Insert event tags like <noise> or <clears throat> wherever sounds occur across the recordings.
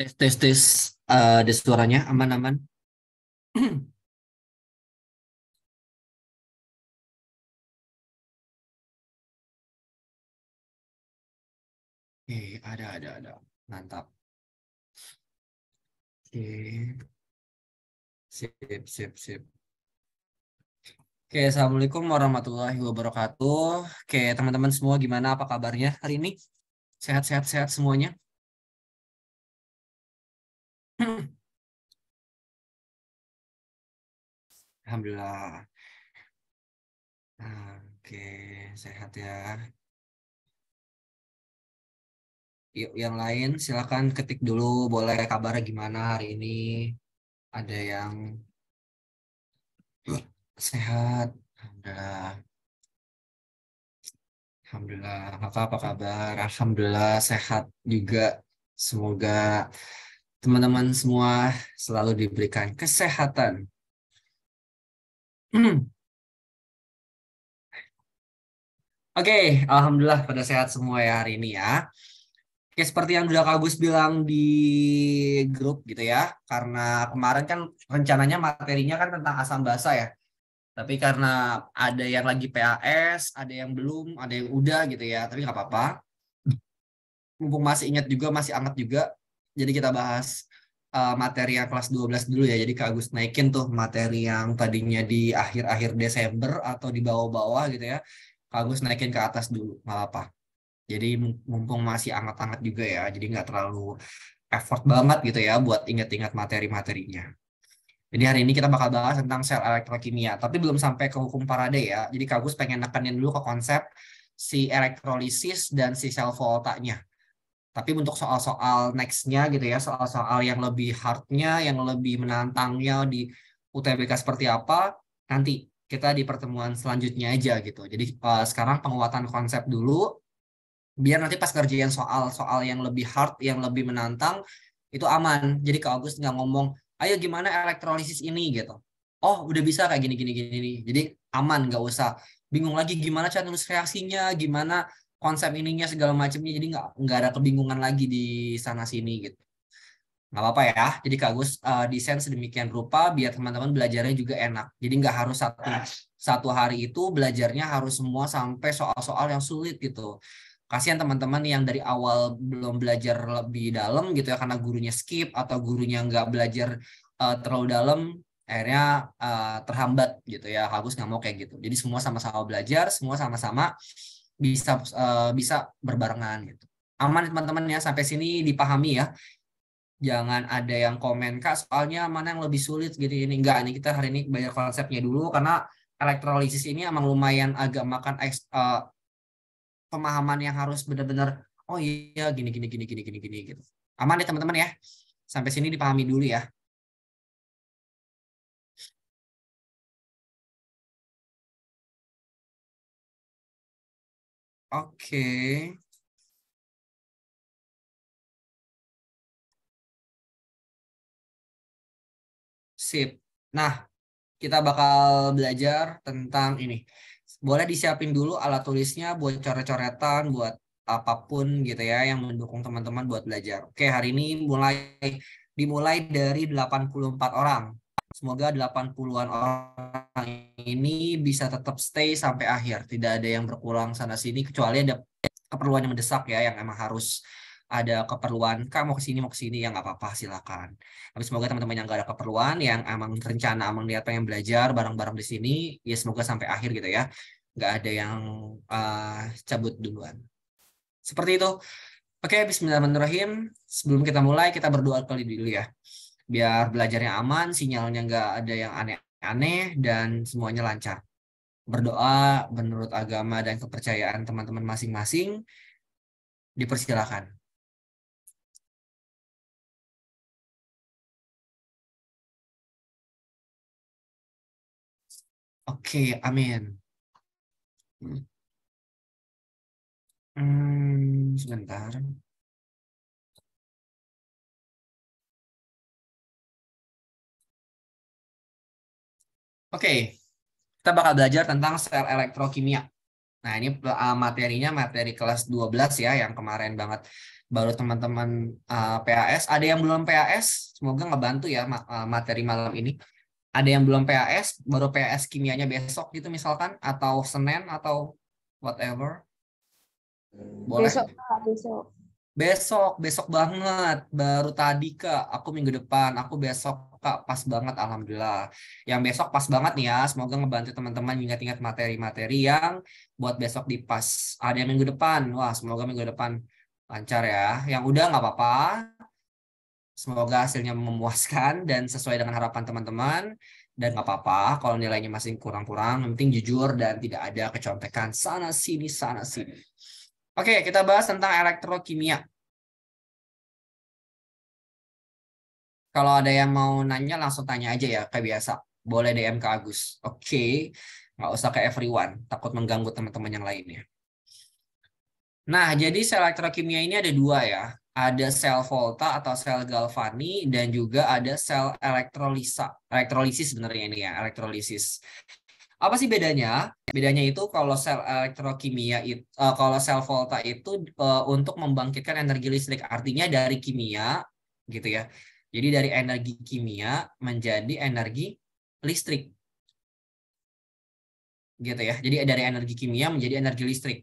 Tes tes tes uh, ada suaranya aman-aman. <clears throat> Oke, okay, ada ada ada. Mantap. Oke. Okay. Sip, sip, sip. Oke, okay, Assalamualaikum warahmatullahi wabarakatuh. Oke, teman-teman semua gimana apa kabarnya hari ini? Sehat-sehat sehat semuanya? Alhamdulillah. Ah, oke, sehat ya. Yuk, yang lain silakan ketik dulu boleh kabar gimana hari ini. Ada yang sehat. Alhamdulillah. Alhamdulillah, kakak apa kabar? Alhamdulillah sehat juga. Semoga teman-teman semua selalu diberikan kesehatan. Hmm. Oke, okay, alhamdulillah pada sehat semua ya hari ini ya. Oke, ya, seperti yang sudah Kagus bilang di grup gitu ya, karena kemarin kan rencananya materinya kan tentang asam basa ya. Tapi karena ada yang lagi PAS, ada yang belum, ada yang udah gitu ya, tapi nggak apa-apa. Mumpung masih ingat juga, masih anget juga, jadi kita bahas uh, materi yang kelas 12 dulu ya. Jadi Kak Agus naikin tuh materi yang tadinya di akhir-akhir Desember atau di bawah-bawah gitu ya. Kak Agus naikin ke atas dulu, malah apa? Jadi mumpung masih anget-anget juga ya, jadi nggak terlalu effort banget gitu ya buat ingat-ingat materi-materinya. Jadi hari ini kita bakal bahas tentang sel elektrokimia, tapi belum sampai ke hukum Faraday ya. Jadi Kak Agus pengen nekenin dulu ke konsep si elektrolisis dan si sel voltanya tapi untuk soal-soal nextnya gitu ya soal-soal yang lebih hardnya yang lebih menantangnya di UTBK seperti apa nanti kita di pertemuan selanjutnya aja gitu jadi uh, sekarang penguatan konsep dulu biar nanti pas kerjaan soal-soal yang lebih hard yang lebih menantang itu aman jadi kak Agus nggak ngomong ayo gimana elektrolisis ini gitu oh udah bisa kayak gini gini gini jadi aman nggak usah bingung lagi gimana cara nulis reaksinya gimana konsep ininya segala macamnya jadi nggak nggak ada kebingungan lagi di sana sini gitu nggak apa-apa ya jadi kak Gus uh, eh, desain sedemikian rupa biar teman-teman belajarnya juga enak jadi nggak harus satu nah. satu hari itu belajarnya harus semua sampai soal-soal yang sulit gitu kasihan teman-teman yang dari awal belum belajar lebih dalam gitu ya karena gurunya skip atau gurunya nggak belajar uh, terlalu dalam akhirnya uh, terhambat gitu ya Gus nggak mau kayak gitu jadi semua sama-sama belajar semua sama-sama bisa uh, bisa berbarengan gitu. Aman teman-teman ya sampai sini dipahami ya. Jangan ada yang komen kak soalnya mana yang lebih sulit gitu ini enggak ini kita hari ini belajar konsepnya dulu karena elektrolisis ini emang lumayan agak makan uh, pemahaman yang harus benar-benar oh iya gini gini gini gini gini gini gitu. Aman ya teman-teman ya. Sampai sini dipahami dulu ya. Oke. Sip. Nah, kita bakal belajar tentang ini. Boleh disiapin dulu alat tulisnya buat coret-coretan, buat apapun gitu ya yang mendukung teman-teman buat belajar. Oke, hari ini mulai dimulai dari 84 orang. Semoga 80-an orang ini bisa tetap stay sampai akhir. Tidak ada yang berkurang sana sini kecuali ada keperluan yang mendesak ya yang emang harus ada keperluan kamu ke sini mau kesini, sini ya nggak apa-apa silakan. Tapi semoga teman-teman yang nggak ada keperluan yang emang rencana emang niat pengen belajar bareng-bareng di sini ya semoga sampai akhir gitu ya. Nggak ada yang uh, cabut duluan. Seperti itu. Oke, bismillahirrahmanirrahim. Sebelum kita mulai kita berdoa kali dulu ya biar belajarnya aman, sinyalnya nggak ada yang aneh-aneh, dan semuanya lancar. Berdoa menurut agama dan kepercayaan teman-teman masing-masing, dipersilakan. Oke, okay, amin. Hmm, hmm sebentar. Oke, okay. kita bakal belajar tentang sel elektrokimia. Nah, ini uh, materinya materi kelas 12 ya, yang kemarin banget baru teman-teman uh, PAS. Ada yang belum PAS, semoga ngebantu ya uh, materi malam ini. Ada yang belum PAS, baru PAS kimianya besok gitu misalkan, atau Senin, atau whatever. Boleh. besok. Besok, besok banget. Baru tadi Kak, aku minggu depan, aku besok Kak, pas banget alhamdulillah. Yang besok pas banget nih ya, semoga ngebantu teman-teman ingat-ingat materi-materi yang buat besok di pas. Ada yang minggu depan, wah semoga minggu depan lancar ya. Yang udah nggak apa-apa, semoga hasilnya memuaskan dan sesuai dengan harapan teman-teman. Dan nggak apa-apa kalau nilainya masih kurang-kurang, yang penting jujur dan tidak ada kecontekan sana-sini, sana-sini. Oke, kita bahas tentang elektrokimia. Kalau ada yang mau nanya, langsung tanya aja ya, kayak biasa. Boleh DM ke Agus. Oke, nggak usah ke everyone. Takut mengganggu teman-teman yang lainnya. Nah, jadi sel elektrokimia ini ada dua ya. Ada sel Volta atau sel Galvani dan juga ada sel elektrolisa. Elektrolisis sebenarnya ini ya, elektrolisis. Apa sih bedanya? Bedanya itu kalau sel eh, elektrokimia itu uh, eh, kalau sel volta itu uh, untuk membangkitkan energi listrik artinya dari kimia gitu ya. Jadi dari energi kimia menjadi energi listrik. Gitu ya. Jadi dari energi kimia menjadi energi listrik.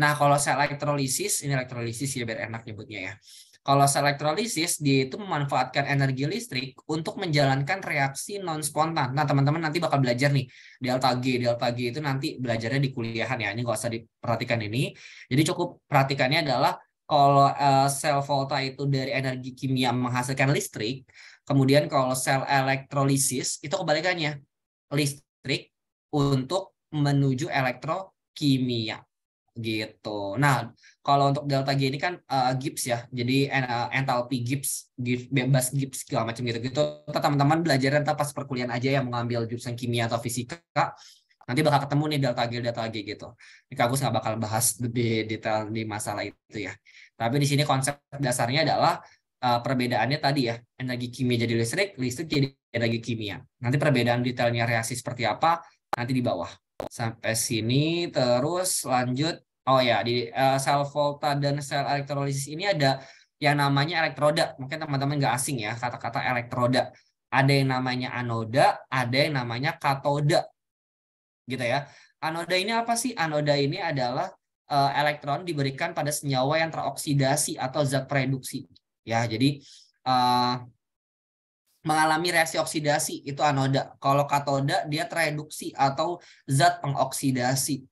Nah, kalau sel elektrolisis, ini elektrolisis ya biar enak nyebutnya ya. Kalau elektrolisis dia itu memanfaatkan energi listrik untuk menjalankan reaksi non spontan. Nah, teman-teman nanti bakal belajar nih delta G, delta G itu nanti belajarnya di kuliahan ya. Ini nggak usah diperhatikan ini. Jadi cukup perhatikannya adalah kalau uh, sel volta itu dari energi kimia menghasilkan listrik, kemudian kalau sel elektrolisis itu kebalikannya listrik untuk menuju elektrokimia gitu. Nah, kalau untuk delta G ini kan uh, eh, Gibbs ya, jadi uh, eh, entalpi gips, gips, bebas gips, segala macam gitu-gitu. Teman-teman belajar entah pas perkuliahan aja yang mengambil jurusan kimia atau fisika, nanti bakal ketemu nih delta G, delta G gitu. Ini aku nggak bakal bahas <laughs> lebih detail di masalah itu ya. Tapi di sini konsep dasarnya adalah uh, perbedaannya tadi ya, energi kimia jadi listrik, listrik jadi energi kimia. Nanti perbedaan detailnya reaksi seperti apa, nanti di bawah sampai sini terus lanjut Oh ya, di uh, sel volta dan sel elektrolisis ini ada yang namanya elektroda. Mungkin teman-teman nggak asing ya kata-kata elektroda. Ada yang namanya anoda, ada yang namanya katoda. Gitu ya. Anoda ini apa sih? Anoda ini adalah uh, elektron diberikan pada senyawa yang teroksidasi atau zat reduksi. Ya, jadi uh, mengalami reaksi oksidasi itu anoda. Kalau katoda dia tereduksi atau zat pengoksidasi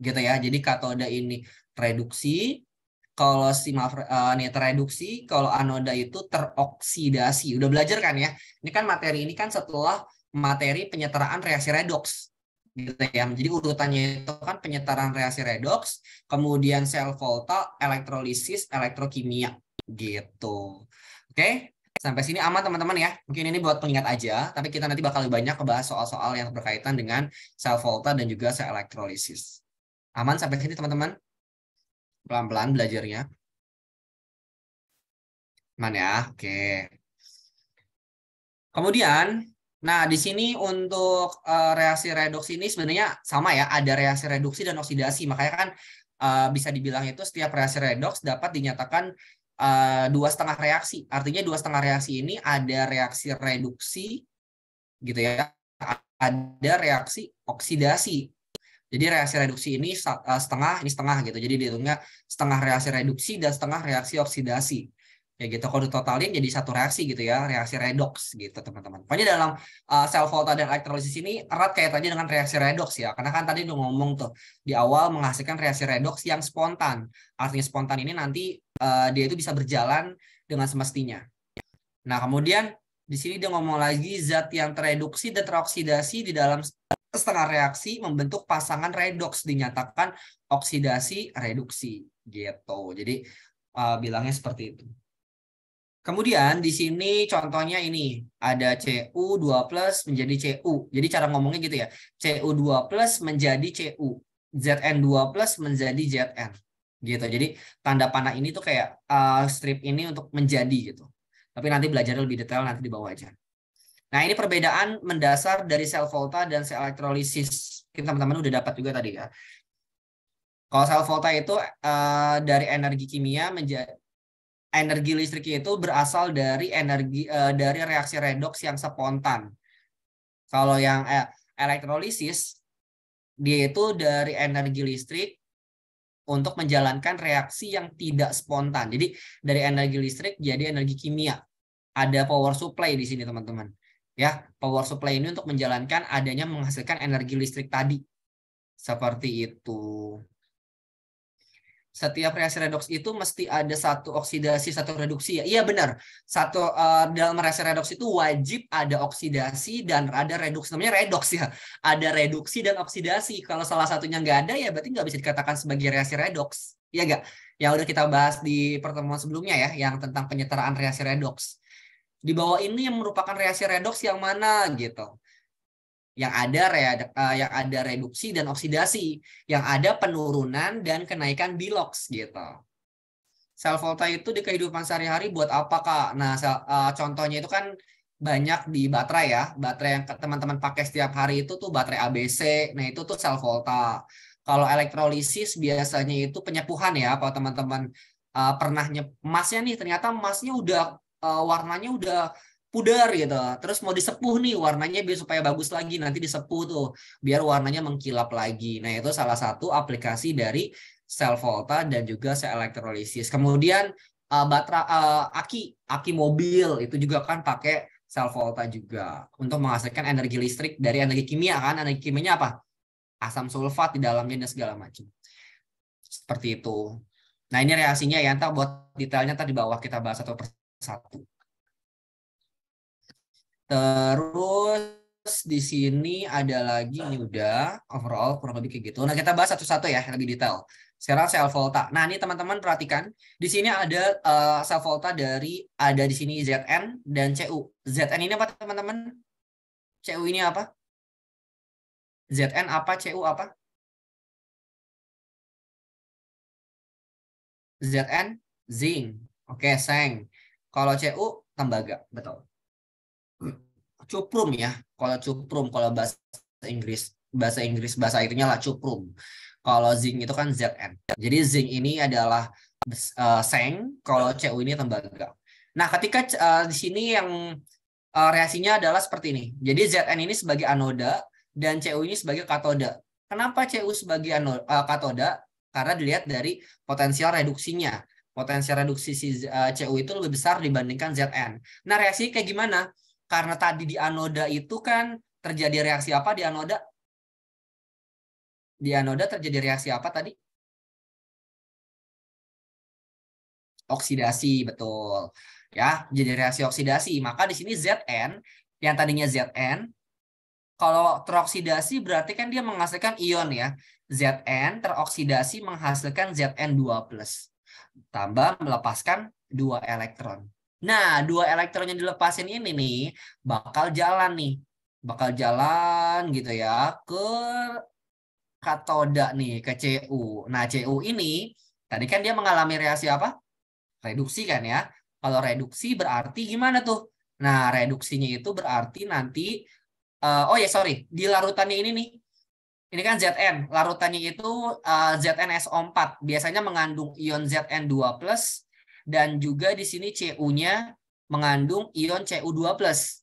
gitu ya. Jadi katoda ini reduksi, kalau si maaf, uh, eh, ini reduksi, kalau anoda itu teroksidasi. Udah belajar kan ya? Ini kan materi ini kan setelah materi penyetaraan reaksi redoks gitu ya. Jadi urutannya itu kan penyetaraan reaksi redoks, kemudian sel volta, elektrolisis, elektrokimia gitu. Oke, sampai sini aman teman-teman ya. Mungkin ini buat pengingat aja, tapi kita nanti bakal lebih banyak bahas soal-soal yang berkaitan dengan sel volta dan juga sel elektrolisis. Aman sampai sini teman-teman? Pelan-pelan belajarnya. Aman ya, oke. Kemudian, nah di sini untuk eh, reaksi reduksi ini sebenarnya sama ya, ada reaksi reduksi dan oksidasi. Makanya kan eh, bisa dibilang itu setiap reaksi redoks dapat dinyatakan eh, dua setengah reaksi. Artinya dua setengah reaksi ini ada reaksi reduksi, gitu ya, ada reaksi oksidasi. Jadi reaksi reduksi ini eh, setengah, ini setengah gitu. Jadi dihitungnya setengah reaksi reduksi dan setengah reaksi oksidasi. Ya gitu, kalau ditotalin jadi satu reaksi gitu ya, reaksi redox gitu teman-teman. Pokoknya dalam uh, sel volta dan elektrolisis ini erat tadi dengan reaksi redox ya. Karena kan tadi udah ngomong tuh, di awal menghasilkan reaksi redox yang spontan. Artinya spontan ini nanti uh, dia itu bisa berjalan dengan semestinya. Nah kemudian di sini dia ngomong lagi zat yang tereduksi dan teroksidasi di dalam setengah reaksi membentuk pasangan redox dinyatakan oksidasi reduksi gitu. Jadi uh, bilangnya seperti itu. Kemudian di sini contohnya ini ada Cu2+ menjadi Cu. Jadi cara ngomongnya gitu ya. Cu2+ menjadi Cu. Zn2+ menjadi Zn. Gitu. Jadi tanda panah ini tuh kayak uh, strip ini untuk menjadi gitu. Tapi nanti belajar lebih detail nanti di bawah aja. Nah, ini perbedaan mendasar dari sel volta dan sel elektrolisis. Mungkin teman-teman udah dapat juga tadi ya. Kalau sel volta itu uh, dari energi kimia menjadi energi listrik itu berasal dari energi uh, dari reaksi redoks yang spontan. Kalau yang eh, elektrolisis dia itu dari energi listrik untuk menjalankan reaksi yang tidak spontan. Jadi dari energi listrik jadi energi kimia. Ada power supply di sini teman-teman ya power supply ini untuk menjalankan adanya menghasilkan energi listrik tadi seperti itu setiap reaksi redoks itu mesti ada satu oksidasi satu reduksi ya iya benar satu uh, dalam reaksi redoks itu wajib ada oksidasi dan ada reduksi namanya redoks ya ada reduksi dan oksidasi kalau salah satunya nggak ada ya berarti nggak bisa dikatakan sebagai reaksi redoks. ya nggak yang udah kita bahas di pertemuan sebelumnya ya yang tentang penyetaraan reaksi redoks di bawah ini yang merupakan reaksi redoks yang mana gitu. Yang ada eh, yang ada reduksi dan oksidasi, yang ada penurunan dan kenaikan bilox gitu. Sel volta itu di kehidupan sehari-hari buat apa kak? Nah sel, uh, contohnya itu kan banyak di baterai ya, baterai yang teman-teman pakai setiap hari itu tuh baterai ABC. Nah itu tuh sel volta. Kalau elektrolisis biasanya itu penyepuhan ya, kalau teman-teman uh, pernah nyep emasnya nih ternyata emasnya udah uh, warnanya udah pudar gitu. Terus mau disepuh nih warnanya biar supaya bagus lagi nanti disepuh tuh biar warnanya mengkilap lagi. Nah, itu salah satu aplikasi dari sel volta dan juga sel elektrolisis. Kemudian uh, batra uh, aki aki mobil itu juga kan pakai sel volta juga untuk menghasilkan energi listrik dari energi kimia kan. Energi kimianya apa? Asam sulfat di dalamnya dan segala macam. Seperti itu. Nah, ini reaksinya ya, Entah buat detailnya tadi bawah kita bahas satu persatu satu. Terus di sini ada lagi ini udah overall kurang lebih kayak gitu. Nah kita bahas satu-satu ya lebih detail. Sekarang sel volta. Nah ini teman-teman perhatikan di sini ada uh, sel volta dari ada di sini ZN dan CU. ZN ini apa teman-teman? CU ini apa? ZN apa? CU apa? ZN zinc. Oke, okay, seng. Kalau CU tembaga, betul. Cuprum ya, kalau cuprum kalau bahasa Inggris bahasa Inggris bahasa airnya lah cuprum. Kalau zinc itu kan Zn. Jadi zinc ini adalah uh, seng, kalau CU ini tembaga. Nah, ketika uh, di sini yang uh, reaksinya adalah seperti ini. Jadi Zn ini sebagai anoda dan CU ini sebagai katoda. Kenapa CU sebagai anoda, uh, katoda? Karena dilihat dari potensial reduksinya potensi reduksi si eh, CU itu lebih besar dibandingkan ZN. Nah, reaksi kayak gimana? Karena tadi di anoda itu kan terjadi reaksi apa di anoda? Di anoda terjadi reaksi apa tadi? Oksidasi, betul. Ya, jadi reaksi oksidasi. Maka di sini ZN yang tadinya ZN kalau teroksidasi berarti kan dia menghasilkan ion ya. ZN teroksidasi menghasilkan ZN2+ tambah melepaskan dua elektron. Nah, dua elektron yang dilepasin ini nih bakal jalan nih, bakal jalan gitu ya ke katoda nih ke Cu. Nah, Cu ini tadi kan dia mengalami reaksi apa? Reduksi kan ya. Kalau reduksi berarti gimana tuh? Nah, reduksinya itu berarti nanti uh, oh ya sorry, di larutannya ini nih ini kan ZN, larutannya itu uh, eh, ZnSO4. Biasanya mengandung ion Zn2+, dan juga di sini Cu-nya mengandung ion Cu2+.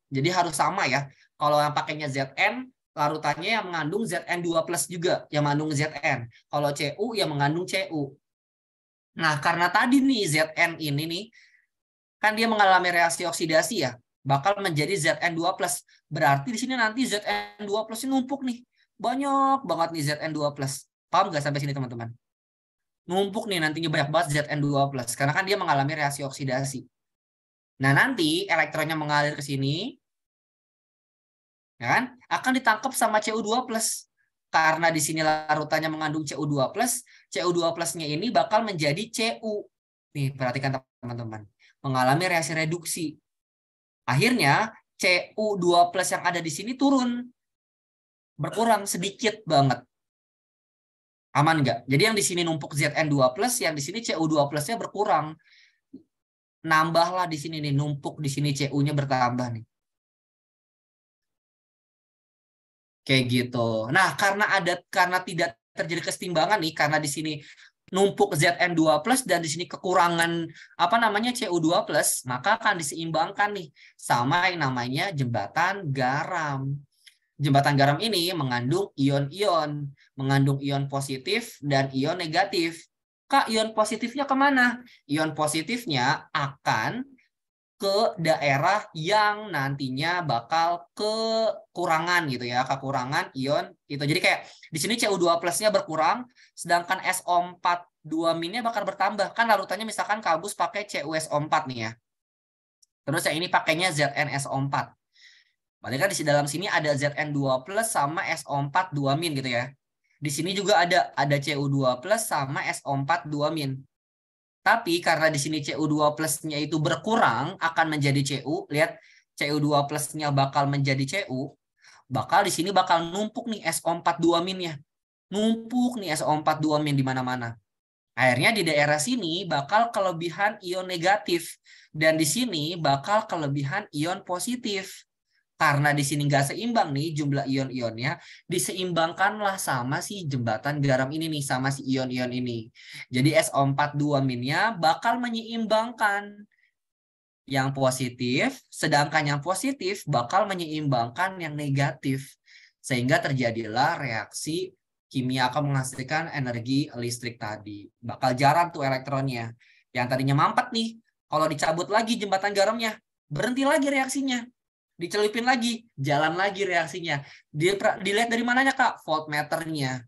Jadi harus sama ya. Kalau yang pakainya Zn, larutannya yang mengandung Zn2+, juga yang mengandung Zn. Kalau Cu, yang mengandung Cu. Nah, karena tadi nih Zn ini nih, kan dia mengalami reaksi oksidasi ya, bakal menjadi Zn2+. Berarti di sini nanti Zn2+, ini numpuk nih banyak banget nih ZN2+. Paham nggak sampai sini teman-teman? Numpuk nih nantinya banyak banget ZN2+. Karena kan dia mengalami reaksi oksidasi. Nah nanti elektronnya mengalir ke sini. Ya kan? Akan ditangkap sama CO2+. Karena di sini larutannya mengandung CO2+, CO2+-nya ini bakal menjadi CU. Nih, perhatikan teman-teman. Mengalami reaksi reduksi. Akhirnya, CU2 yang ada di sini turun berkurang sedikit banget. Aman nggak? Jadi yang di sini numpuk ZN2+, yang di sini CU2+-nya berkurang. Nambahlah di sini nih, numpuk di sini CU-nya bertambah nih. Kayak gitu. Nah, karena ada karena tidak terjadi kesetimbangan nih karena di sini numpuk ZN2+ dan di sini kekurangan apa namanya cu 2 maka akan diseimbangkan nih sama yang namanya jembatan garam jembatan garam ini mengandung ion-ion, mengandung ion positif dan ion negatif. Kak, ion positifnya kemana? Ion positifnya akan ke daerah yang nantinya bakal kekurangan gitu ya, kekurangan ion itu. Jadi kayak di sini CO2 plusnya berkurang, sedangkan SO4 2 minnya bakal bertambah. Kan larutannya misalkan kabus pakai CuSO4 nih ya. Terus yang ini pakainya ZnSO4. Berarti kan di dalam sini ada Zn2 plus sama SO4 2 min gitu ya. Di sini juga ada ada CU2 plus sama SO4 2 min. Tapi karena di sini CU2 plusnya itu berkurang akan menjadi CU. Lihat CU2 plusnya bakal menjadi CU. Bakal di sini bakal numpuk nih SO4 2 minnya. Numpuk nih SO4 2 min di mana-mana. Akhirnya di daerah sini bakal kelebihan ion negatif dan di sini bakal kelebihan ion positif karena di sini nggak seimbang nih jumlah ion-ionnya, diseimbangkanlah sama si jembatan garam ini nih, sama si ion-ion ini. Jadi SO42 minnya bakal menyeimbangkan yang positif, sedangkan yang positif bakal menyeimbangkan yang negatif. Sehingga terjadilah reaksi kimia akan menghasilkan energi listrik tadi. Bakal jarang tuh elektronnya. Yang tadinya mampet nih, kalau dicabut lagi jembatan garamnya, berhenti lagi reaksinya dicelupin lagi, jalan lagi reaksinya. dilihat dari mananya kak? Voltmeternya.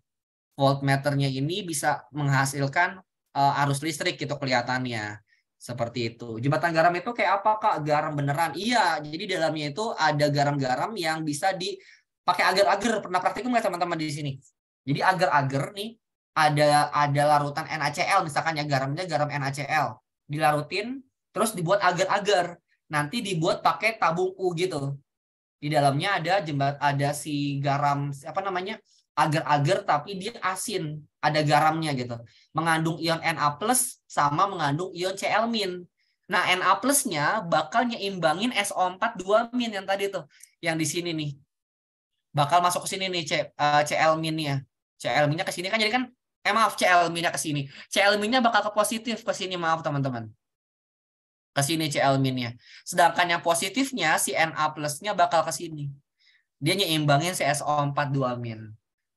Voltmeternya ini bisa menghasilkan eh, arus listrik gitu kelihatannya. Seperti itu. Jembatan garam itu kayak apa kak? Garam beneran? Iya. Jadi dalamnya itu ada garam-garam yang bisa dipakai agar-agar. Pernah praktikum nggak teman-teman di sini? Jadi agar-agar nih ada ada larutan NaCl misalkan ya garamnya garam NaCl dilarutin terus dibuat agar-agar nanti dibuat pakai tabung U gitu. Di dalamnya ada jembat ada si garam apa namanya? agar-agar tapi dia asin, ada garamnya gitu. Mengandung ion Na+ sama mengandung ion Cl-. Nah, Na plusnya bakal nyeimbangin SO4 2 min yang tadi tuh, yang di sini nih. Bakal masuk ke sini nih C, uh, eh, Cl minnya. Cl minnya ke sini kan jadi kan eh maaf Cl minnya ke sini. Cl minnya bakal ke positif ke sini maaf teman-teman ke sini CL minnya. Sedangkan yang positifnya si NA plusnya bakal ke sini. Dia nyeimbangin si SO4 2 min.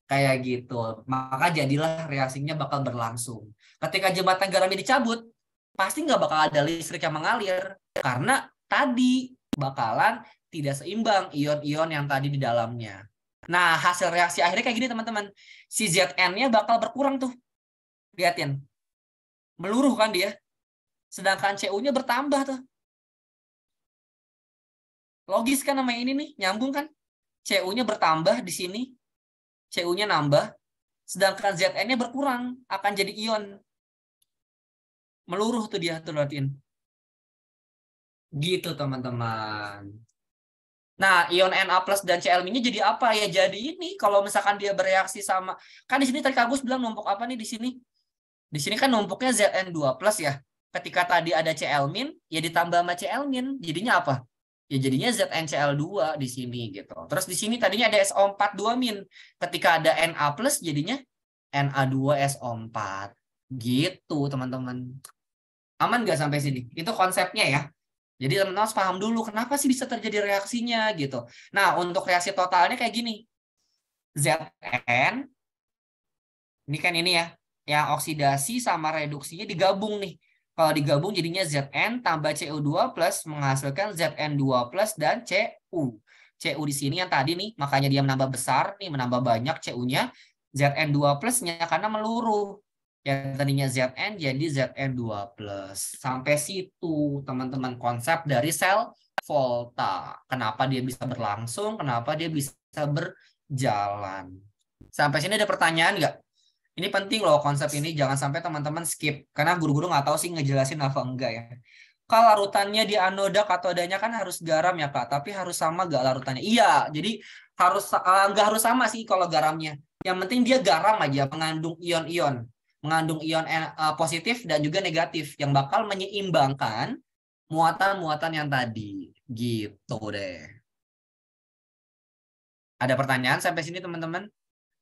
Kayak gitu. Maka jadilah reaksinya bakal berlangsung. Ketika jembatan garam ini dicabut, pasti nggak bakal ada listrik yang mengalir. Karena tadi bakalan tidak seimbang ion-ion yang tadi di dalamnya. Nah, hasil reaksi akhirnya kayak gini teman-teman. Si ZN-nya bakal berkurang tuh. lihatin Meluruh kan dia Sedangkan CU-nya bertambah tuh. Logis kan nama ini nih, nyambung kan? CU-nya bertambah di sini, CU-nya nambah, sedangkan ZN-nya berkurang, akan jadi ion. Meluruh tuh dia tuh liatin. Gitu teman-teman. Nah, ion Na plus dan Cl-nya jadi apa? Ya jadi ini kalau misalkan dia bereaksi sama kan di sini tadi Agus bilang numpuk apa nih di sini? Di sini kan numpuknya Zn2 plus ya ketika tadi ada CL min, ya ditambah sama CL min, jadinya apa? Ya jadinya ZNCl2 di sini gitu. Terus di sini tadinya ada so dua min, ketika ada Na+, plus jadinya Na2SO4. Gitu teman-teman. Aman nggak sampai sini? Itu konsepnya ya. Jadi teman-teman harus paham dulu kenapa sih bisa terjadi reaksinya gitu. Nah untuk reaksi totalnya kayak gini. Zn, ini kan ini ya, yang oksidasi sama reduksinya digabung nih kalau digabung jadinya Zn tambah CO2 plus menghasilkan Zn2 plus dan Cu. Cu di sini yang tadi nih, makanya dia menambah besar, nih menambah banyak Cu-nya. Zn2 plusnya karena meluruh. Yang tadinya Zn jadi Zn2 plus. Sampai situ teman-teman konsep dari sel volta. Kenapa dia bisa berlangsung, kenapa dia bisa berjalan. Sampai sini ada pertanyaan nggak? Ini penting loh konsep ini jangan sampai teman-teman skip karena guru-guru nggak tahu sih ngejelasin apa enggak ya. Kalau larutannya di anoda katodanya kan harus garam ya pak tapi harus sama gak larutannya? Iya, jadi harus eh, nggak harus sama sih kalau garamnya. Yang penting dia garam aja mengandung ion-ion, mengandung ion eh, eh, positif dan juga negatif yang bakal menyeimbangkan muatan-muatan yang tadi gitu deh. Ada pertanyaan sampai sini teman-teman?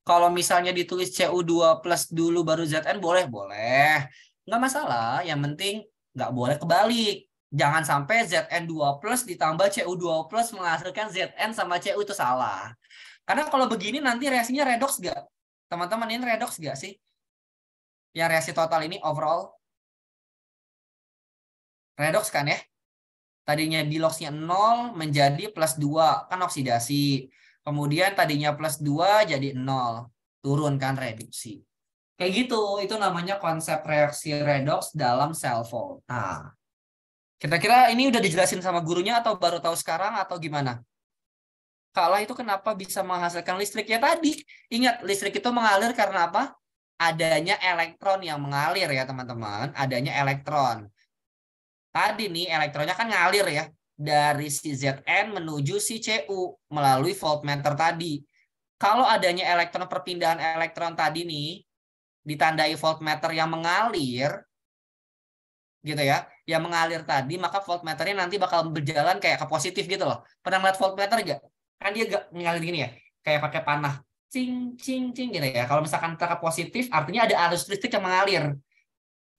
Kalau misalnya ditulis CU2 plus dulu baru ZN boleh, boleh. Nggak masalah, yang penting nggak boleh kebalik. Jangan sampai ZN2 plus ditambah CU2 plus menghasilkan ZN sama CU itu salah. Karena kalau begini nanti reaksinya redox nggak? Teman-teman ini redox nggak sih? Yang reaksi total ini overall? Redox kan ya? Tadinya diloxnya nol 0 menjadi plus 2, kan oksidasi. Kemudian tadinya plus 2 jadi 0. Turunkan reduksi. Kayak gitu, itu namanya konsep reaksi redox dalam cell volt. Nah, kira-kira ini udah dijelasin sama gurunya atau baru tahu sekarang atau gimana? Kalau itu kenapa bisa menghasilkan listrik ya tadi ingat listrik itu mengalir karena apa adanya elektron yang mengalir ya teman-teman adanya elektron tadi nih elektronnya kan ngalir ya dari si Zn menuju si Cu melalui voltmeter tadi. Kalau adanya elektron perpindahan elektron tadi nih ditandai voltmeter yang mengalir gitu ya, yang mengalir tadi maka voltmeternya nanti bakal berjalan kayak ke positif gitu loh. Pernah ngeliat voltmeter enggak? Kan dia gak mengalir gini ya, kayak pakai panah. Cing, cing, cing gitu ya. Kalau misalkan ke positif artinya ada arus listrik yang mengalir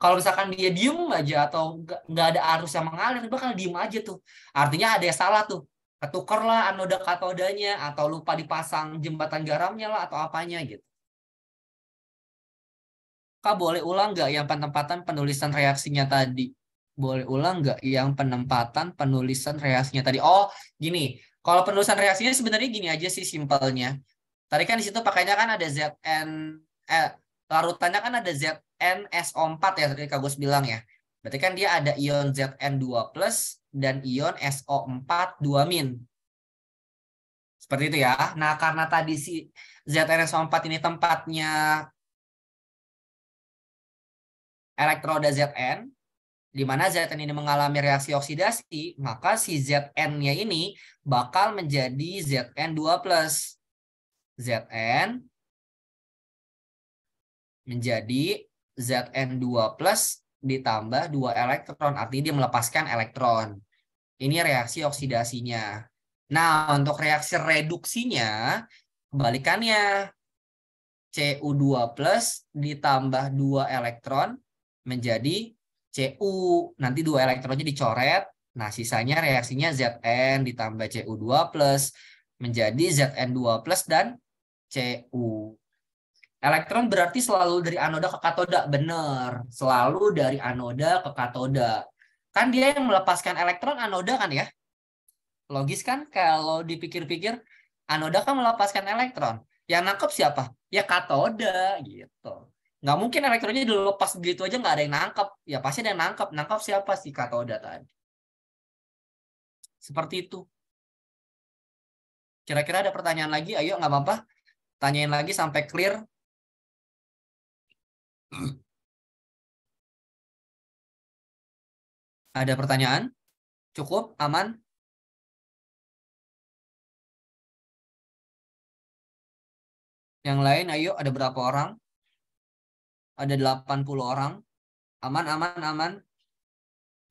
kalau misalkan dia diem aja atau nggak ada arus yang mengalir bakal diem aja tuh artinya ada yang salah tuh ketuker lah anoda katodanya atau lupa dipasang jembatan garamnya lah atau apanya gitu Kak boleh ulang nggak yang penempatan penulisan reaksinya tadi? Boleh ulang nggak yang penempatan penulisan reaksinya tadi? Oh, gini. Kalau penulisan reaksinya sebenarnya gini aja sih simpelnya. Tadi kan di situ pakainya kan ada ZN, eh, larutannya kan ada Z, NSO4 ya tadi Kak Gus bilang ya. Berarti kan dia ada ion ZN2 plus dan ion SO4 2 min. Seperti itu ya. Nah karena tadi si so 4 ini tempatnya elektroda Zn, di mana Zn ini mengalami reaksi oksidasi, maka si Zn-nya ini bakal menjadi Zn2+. Zn menjadi Zn2 plus ditambah dua elektron, artinya dia melepaskan elektron. Ini reaksi oksidasinya. Nah, untuk reaksi reduksinya, kebalikannya. Cu2 plus ditambah dua elektron menjadi Cu. Nanti dua elektronnya dicoret. Nah, sisanya reaksinya Zn ditambah Cu2 plus menjadi Zn2 plus dan Cu. Elektron berarti selalu dari anoda ke katoda, benar. Selalu dari anoda ke katoda. Kan dia yang melepaskan elektron anoda kan ya? Logis kan kalau dipikir-pikir anoda kan melepaskan elektron. Yang nangkep siapa? Ya katoda gitu. Nggak mungkin elektronnya dilepas gitu aja nggak ada yang nangkep. Ya pasti ada yang nangkep. Nangkep siapa sih katoda tadi? Seperti itu. Kira-kira ada pertanyaan lagi? Ayo nggak apa-apa. Tanyain lagi sampai clear ada pertanyaan? Cukup? Aman? Yang lain ayo ada berapa orang? Ada 80 orang. Aman, aman, aman.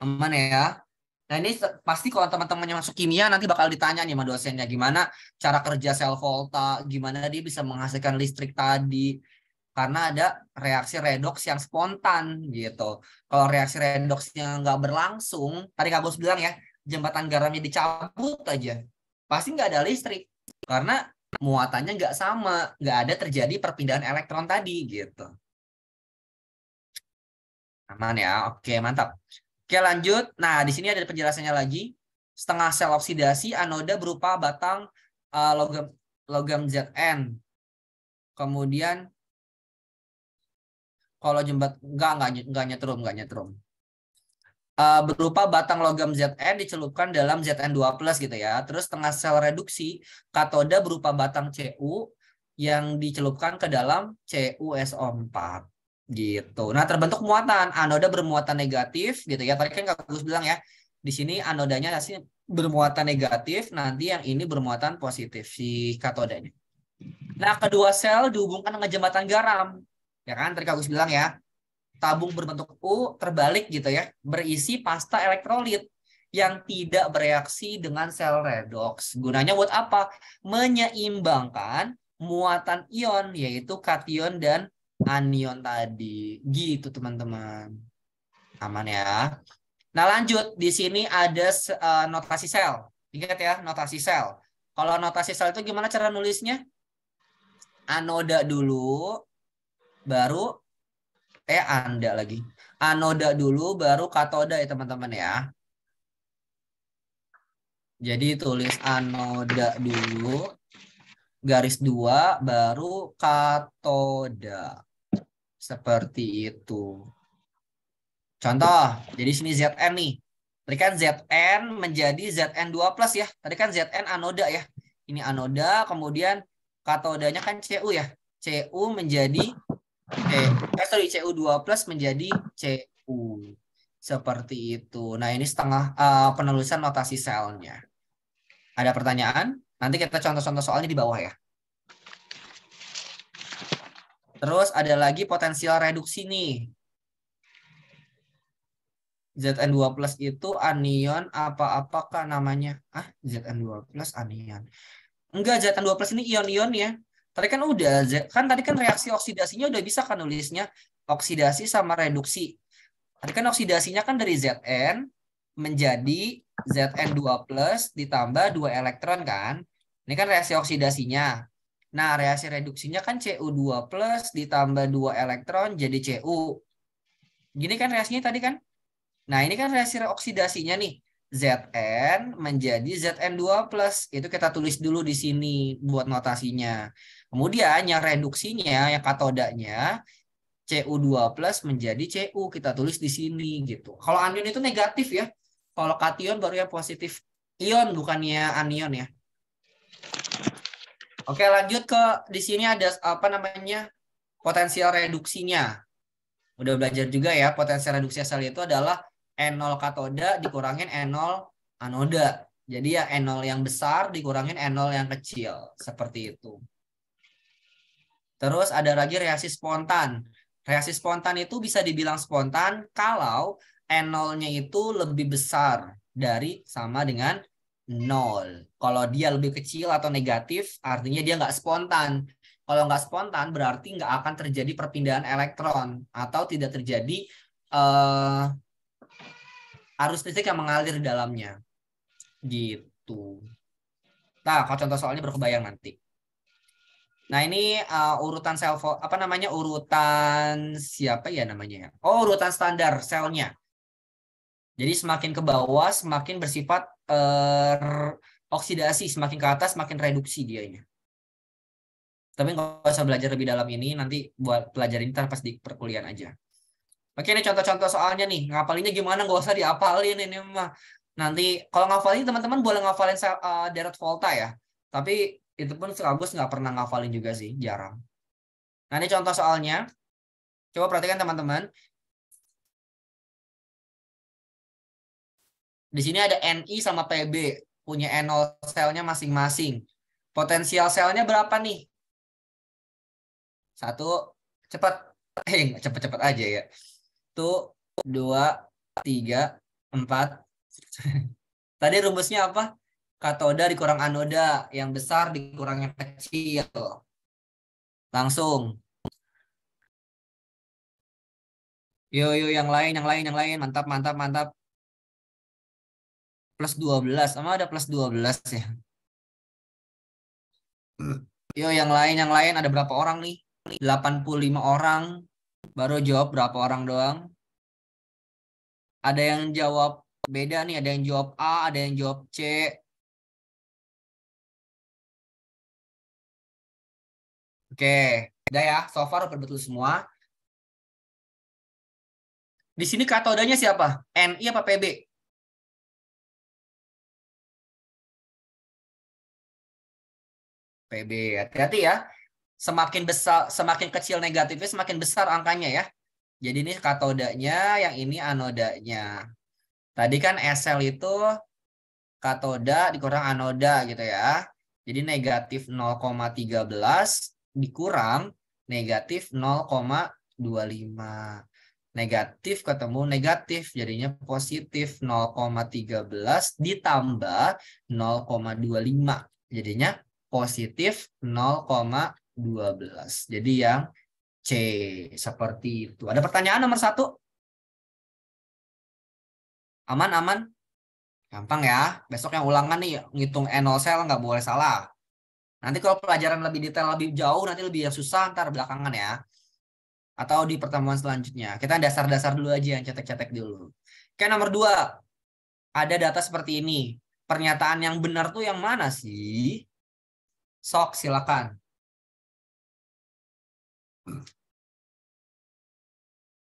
Aman ya. Nah ini pasti kalau teman-teman yang masuk kimia nanti bakal ditanya nih sama dosennya gimana cara kerja sel volta, gimana dia bisa menghasilkan listrik tadi, karena ada reaksi redoks yang spontan gitu. Kalau reaksi redoksnya nggak berlangsung, tadi Kak Gus bilang ya, jembatan garamnya dicabut aja, pasti nggak ada listrik karena muatannya nggak sama, nggak ada terjadi perpindahan elektron tadi gitu. Aman ya, oke mantap. Oke lanjut, nah di sini ada penjelasannya lagi. Setengah sel oksidasi anoda berupa batang uh, logam logam Zn. Kemudian kalau jembat enggak enggak enggak nyetrum enggak nyetrum uh, berupa batang logam Zn dicelupkan dalam Zn2+ gitu ya. Terus tengah sel reduksi katoda berupa batang Cu yang dicelupkan ke dalam CuSO4 gitu. Nah, terbentuk muatan anoda bermuatan negatif gitu ya. Tadi kan Kak Gus bilang ya, di sini anodanya sih bermuatan negatif, nanti yang ini bermuatan positif si katodanya. Nah, kedua sel dihubungkan dengan jembatan garam ya kan tadi Agus bilang ya tabung berbentuk U terbalik gitu ya berisi pasta elektrolit yang tidak bereaksi dengan sel redox. Gunanya buat apa? Menyeimbangkan muatan ion yaitu kation dan anion tadi. Gitu teman-teman. Aman ya. Nah, lanjut di sini ada uh, notasi sel. Ingat ya, notasi sel. Kalau notasi sel itu gimana cara nulisnya? Anoda dulu, baru eh anda lagi. Anoda dulu baru katoda ya teman-teman ya. Jadi tulis anoda dulu garis dua baru katoda. Seperti itu. Contoh, jadi sini ZN nih. Tadi kan ZN menjadi ZN2 plus ya. Tadi kan ZN anoda ya. Ini anoda, kemudian katodanya kan CU ya. CU menjadi Oke, eh, sorry CU2 plus menjadi CU seperti itu. Nah ini setengah uh, penulisan notasi selnya. Ada pertanyaan? Nanti kita contoh-contoh soalnya di bawah ya. Terus ada lagi potensial reduksi nih. ZN2 plus itu anion apa-apakah namanya? Ah, ZN2 plus anion. Enggak, ZN2 plus ini ion-ion ya. Tadi kan udah, kan tadi kan reaksi oksidasinya udah bisa kan nulisnya oksidasi sama reduksi. Tadi kan oksidasinya kan dari Zn menjadi Zn2 plus ditambah dua elektron kan. Ini kan reaksi oksidasinya. Nah, reaksi reduksinya kan Cu2 plus ditambah dua elektron jadi Cu. Gini kan reaksinya tadi kan? Nah, ini kan reaksi oksidasinya nih. Zn menjadi Zn2 plus. Itu kita tulis dulu di sini buat notasinya. Kemudian yang reduksinya, yang katodanya, Cu2 plus menjadi Cu. Kita tulis di sini gitu. Kalau anion itu negatif ya. Kalau kation baru yang positif. Ion bukannya anion ya. Oke lanjut ke di sini ada apa namanya potensial reduksinya. Udah belajar juga ya potensial reduksi asal itu adalah n 0 katoda dikurangin n 0 anoda. Jadi ya n 0 yang besar dikurangin n 0 yang kecil. Seperti itu. Terus ada lagi reaksi spontan. Reaksi spontan itu bisa dibilang spontan kalau n 0 nya itu lebih besar dari sama dengan nol. Kalau dia lebih kecil atau negatif, artinya dia nggak spontan. Kalau nggak spontan, berarti nggak akan terjadi perpindahan elektron atau tidak terjadi uh, arus listrik yang mengalir di dalamnya. Gitu. Nah, kalau contoh soalnya berkebayang nanti. Nah, ini uh, urutan sel apa namanya? urutan siapa ya namanya? Ya? Oh, urutan standar selnya. Jadi semakin ke bawah semakin bersifat uh, oksidasi, semakin ke atas semakin reduksi dia dianya. Tapi nggak usah belajar lebih dalam ini, nanti buat pelajarin ntar pas di perkuliahan aja. Oke, ini contoh-contoh soalnya nih. Ngapalinnya gimana? Gak usah diapalin ini mah. Nanti kalau ngapalin teman-teman boleh ngapalin uh, eh, deret volta ya. Tapi itu pun sekaligus nggak pernah ngapalin juga sih, jarang. Nah, ini contoh soalnya. Coba perhatikan teman-teman. Di sini ada NI sama PB, punya nol 0 selnya masing-masing. Potensial selnya berapa nih? Satu, cepat. Eh, cepet-cepet aja ya. Satu, dua, tiga, empat. <laughs> Tadi rumusnya apa? Katoda dikurang anoda, yang besar dikurang yang kecil. Langsung. Yo yo yang lain, yang lain, yang lain. Mantap, mantap, mantap. Plus dua belas sama ada plus 12 ya? Hmm. Yo yang lain, yang lain ada berapa orang nih? 85 orang baru jawab berapa orang doang. Ada yang jawab beda nih, ada yang jawab A, ada yang jawab C. Oke, udah ya. So far udah betul semua. Di sini katodanya siapa? NI apa PB? PB. Hati-hati ya semakin besar semakin kecil negatifnya semakin besar angkanya ya. Jadi ini katodanya, yang ini anodanya. Tadi kan SL itu katoda dikurang anoda gitu ya. Jadi negatif 0,13 dikurang negatif 0,25. Negatif ketemu negatif jadinya positif 0,13 ditambah 0,25 jadinya positif 12. Jadi yang C seperti itu. Ada pertanyaan nomor satu? Aman, aman. Gampang ya. Besok yang ulangan nih ngitung enol sel nggak boleh salah. Nanti kalau pelajaran lebih detail, lebih jauh, nanti lebih yang susah ntar belakangan ya. Atau di pertemuan selanjutnya. Kita dasar-dasar dulu aja yang cetek-cetek dulu. Oke, nomor dua. Ada data seperti ini. Pernyataan yang benar tuh yang mana sih? Sok, silakan.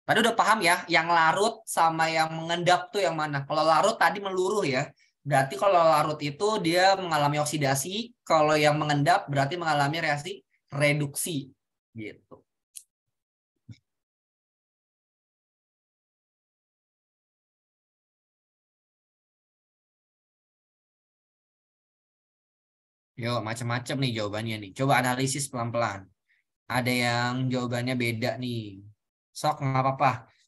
Tadi udah paham ya, yang larut sama yang mengendap tuh yang mana. Kalau larut tadi meluruh ya, berarti kalau larut itu dia mengalami oksidasi, kalau yang mengendap berarti mengalami reaksi reduksi gitu. Yo, macam-macam nih jawabannya nih. Coba analisis pelan-pelan ada yang jawabannya beda nih. Sok nggak apa-apa,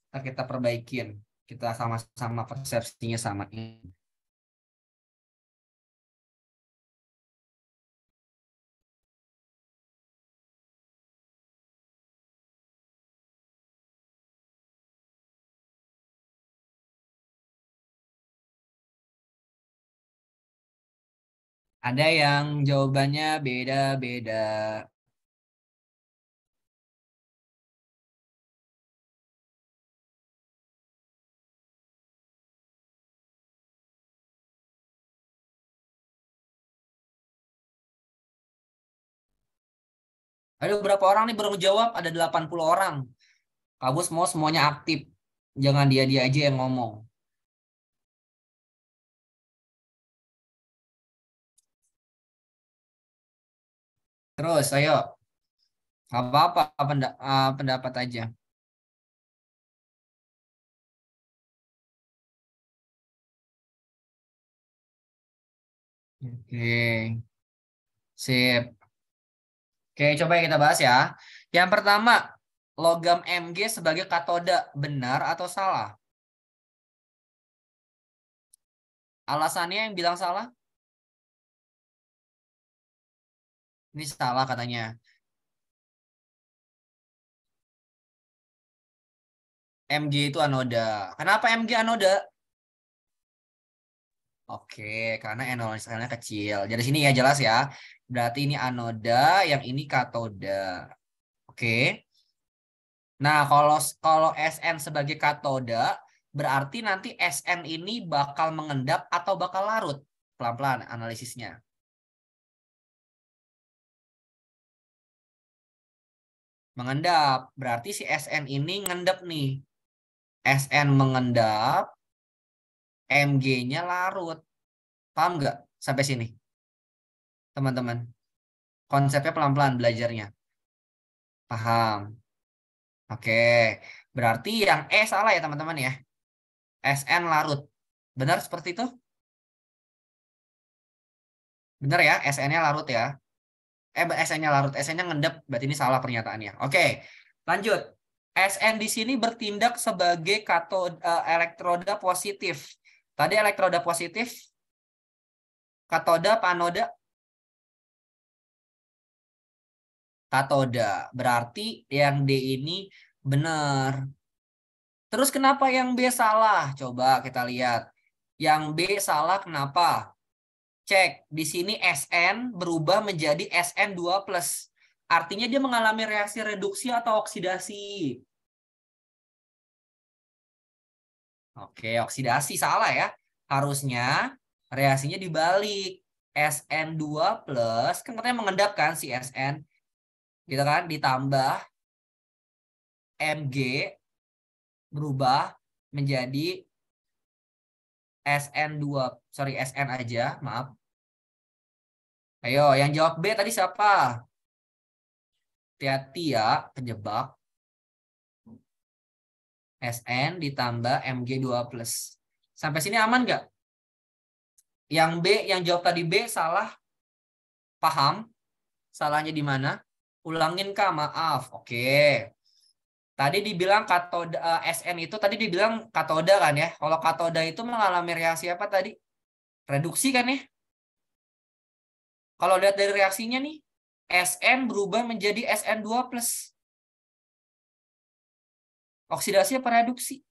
Ntar kita perbaikin. Kita sama-sama persepsinya sama. Ada yang jawabannya beda-beda. Ada berapa orang nih baru jawab, ada 80 orang. Pak Bos mau semuanya aktif. Jangan dia-dia aja yang ngomong. Terus, ayo. Apa-apa eh, pendapat aja. Oke. Sip. Oke, coba kita bahas ya. Yang pertama, logam Mg sebagai katoda benar atau salah? Alasannya yang bilang salah? Ini salah katanya. Mg itu anoda. Kenapa Mg anoda? Oke, karena enolnya kecil. Jadi sini ya jelas ya. Berarti ini anoda, yang ini katoda. Oke. Nah, kalau kalau SN sebagai katoda, berarti nanti SN ini bakal mengendap atau bakal larut. Pelan-pelan analisisnya. Mengendap, berarti si SN ini ngendap nih. SN mengendap, MG-nya larut. Paham nggak sampai sini? Teman-teman. Konsepnya pelan-pelan belajarnya. Paham? Oke. Berarti yang E salah ya teman-teman ya. SN larut. Benar seperti itu? Benar ya, SN-nya larut ya. Eh, SN-nya larut, SN-nya ngendep. Berarti ini salah pernyataannya. Oke, lanjut. SN di sini bertindak sebagai katoda uh, eh, elektroda positif. Tadi elektroda positif, katoda panoda, Katoda. Berarti yang D ini benar. Terus kenapa yang B salah? Coba kita lihat. Yang B salah kenapa? Cek, di sini SN berubah menjadi SN2+. Artinya dia mengalami reaksi reduksi atau oksidasi. Oke, oksidasi salah ya. Harusnya reaksinya dibalik. SN2 plus, kan katanya mengendap kan si SN. Gitu kan, ditambah Mg berubah menjadi SN2, sorry SN aja, maaf. Ayo, yang jawab B tadi siapa? Hati-hati ya, SN ditambah MG2 plus. Sampai sini aman nggak? Yang B, yang jawab tadi B salah paham. Salahnya di mana? Ulangin Kak, maaf. Oke. Tadi dibilang katoda eh, SN itu tadi dibilang katoda kan ya. Kalau katoda itu mengalami reaksi apa tadi? Reduksi kan ya? Kalau lihat dari reaksinya nih, SN berubah menjadi SN2+. plus Oksidasi apa reduksi?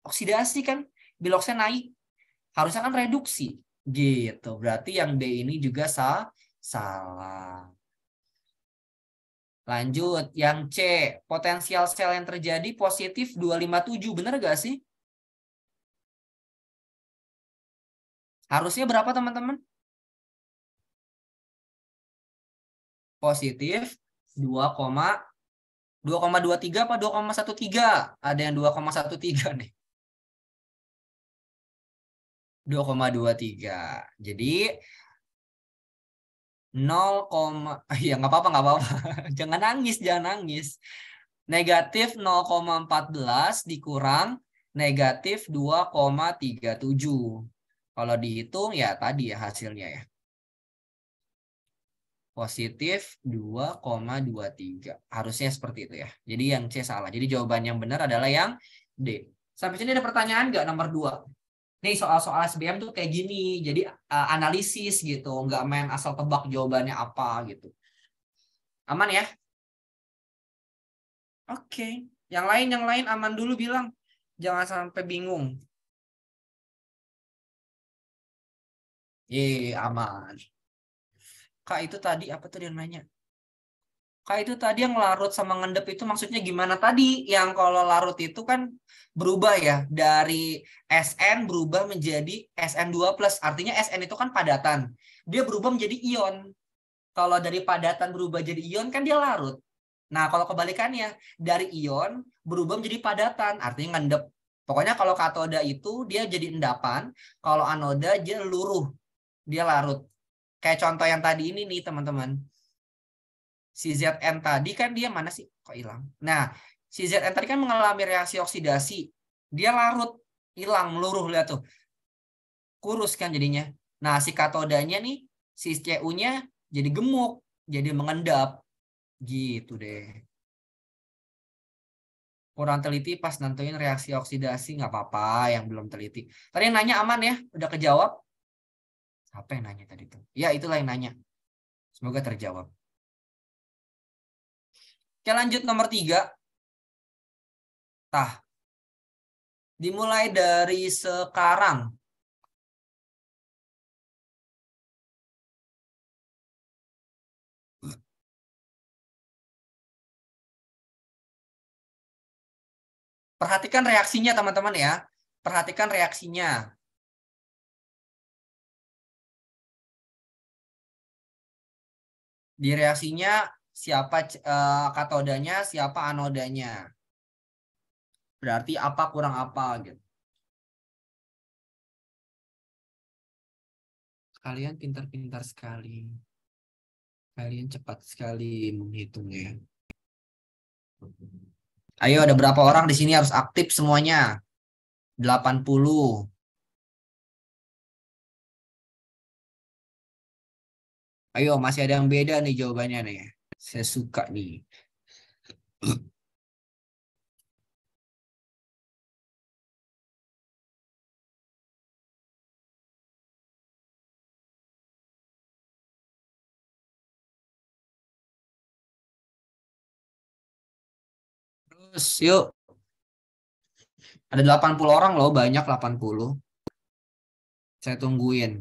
Oksidasi kan biloksnya naik. Harusnya kan reduksi. Gitu. Berarti yang D ini juga salah. Lanjut, yang C, potensial sel yang terjadi positif 257, benar gak sih? Harusnya berapa teman-teman? Positif 2,23 apa 2,13? Ada yang 2,13 <laughs> nih. 2,23. Jadi 0, ya nggak apa-apa nggak apa-apa. <laughs> jangan nangis, jangan nangis. Negatif 0,14 dikurang negatif 2,37. Kalau dihitung ya tadi ya hasilnya ya positif 2,23. Harusnya seperti itu ya. Jadi yang C salah. Jadi jawaban yang benar adalah yang D. Sampai sini ada pertanyaan nggak nomor 2? Nih soal-soal SBM tuh kayak gini. Jadi uh, analisis gitu. Nggak main asal tebak jawabannya apa gitu. Aman ya? Oke. Okay. Yang lain, yang lain aman dulu bilang. Jangan sampai bingung. Iya aman. Kak itu tadi apa tuh dia nanya? Kak itu tadi yang larut sama ngendep itu maksudnya gimana tadi? Yang kalau larut itu kan berubah ya dari SN berubah menjadi SN2+. Artinya SN itu kan padatan. Dia berubah menjadi ion. Kalau dari padatan berubah jadi ion kan dia larut. Nah, kalau kebalikannya dari ion berubah menjadi padatan, artinya ngendep. Pokoknya kalau katoda itu dia jadi endapan, kalau anoda dia luruh, dia larut. Kayak contoh yang tadi ini nih teman-teman. Si ZN tadi kan dia mana sih? Kok hilang? Nah, si ZN tadi kan mengalami reaksi oksidasi. Dia larut, hilang, meluruh. Lihat tuh. Kurus kan jadinya. Nah, si katodanya nih, si CU-nya jadi gemuk, jadi mengendap. Gitu deh. Kurang teliti pas nentuin reaksi oksidasi, nggak apa-apa yang belum teliti. Tadi yang nanya aman ya? Udah kejawab? Apa yang nanya tadi tuh? Ya, itulah yang nanya. Semoga terjawab. Oke, lanjut nomor tiga. Tah. Dimulai dari sekarang. Perhatikan reaksinya teman-teman ya. Perhatikan reaksinya. Di reaksinya siapa uh, katodanya, siapa anodanya. Berarti apa kurang apa gitu. Kalian pintar-pintar sekali. Kalian cepat sekali menghitungnya. Ayo ada berapa orang di sini harus aktif semuanya? 80. Ayo, masih ada yang beda nih jawabannya nih. Saya suka nih. Terus yuk. Ada 80 orang loh, banyak 80. Saya tungguin.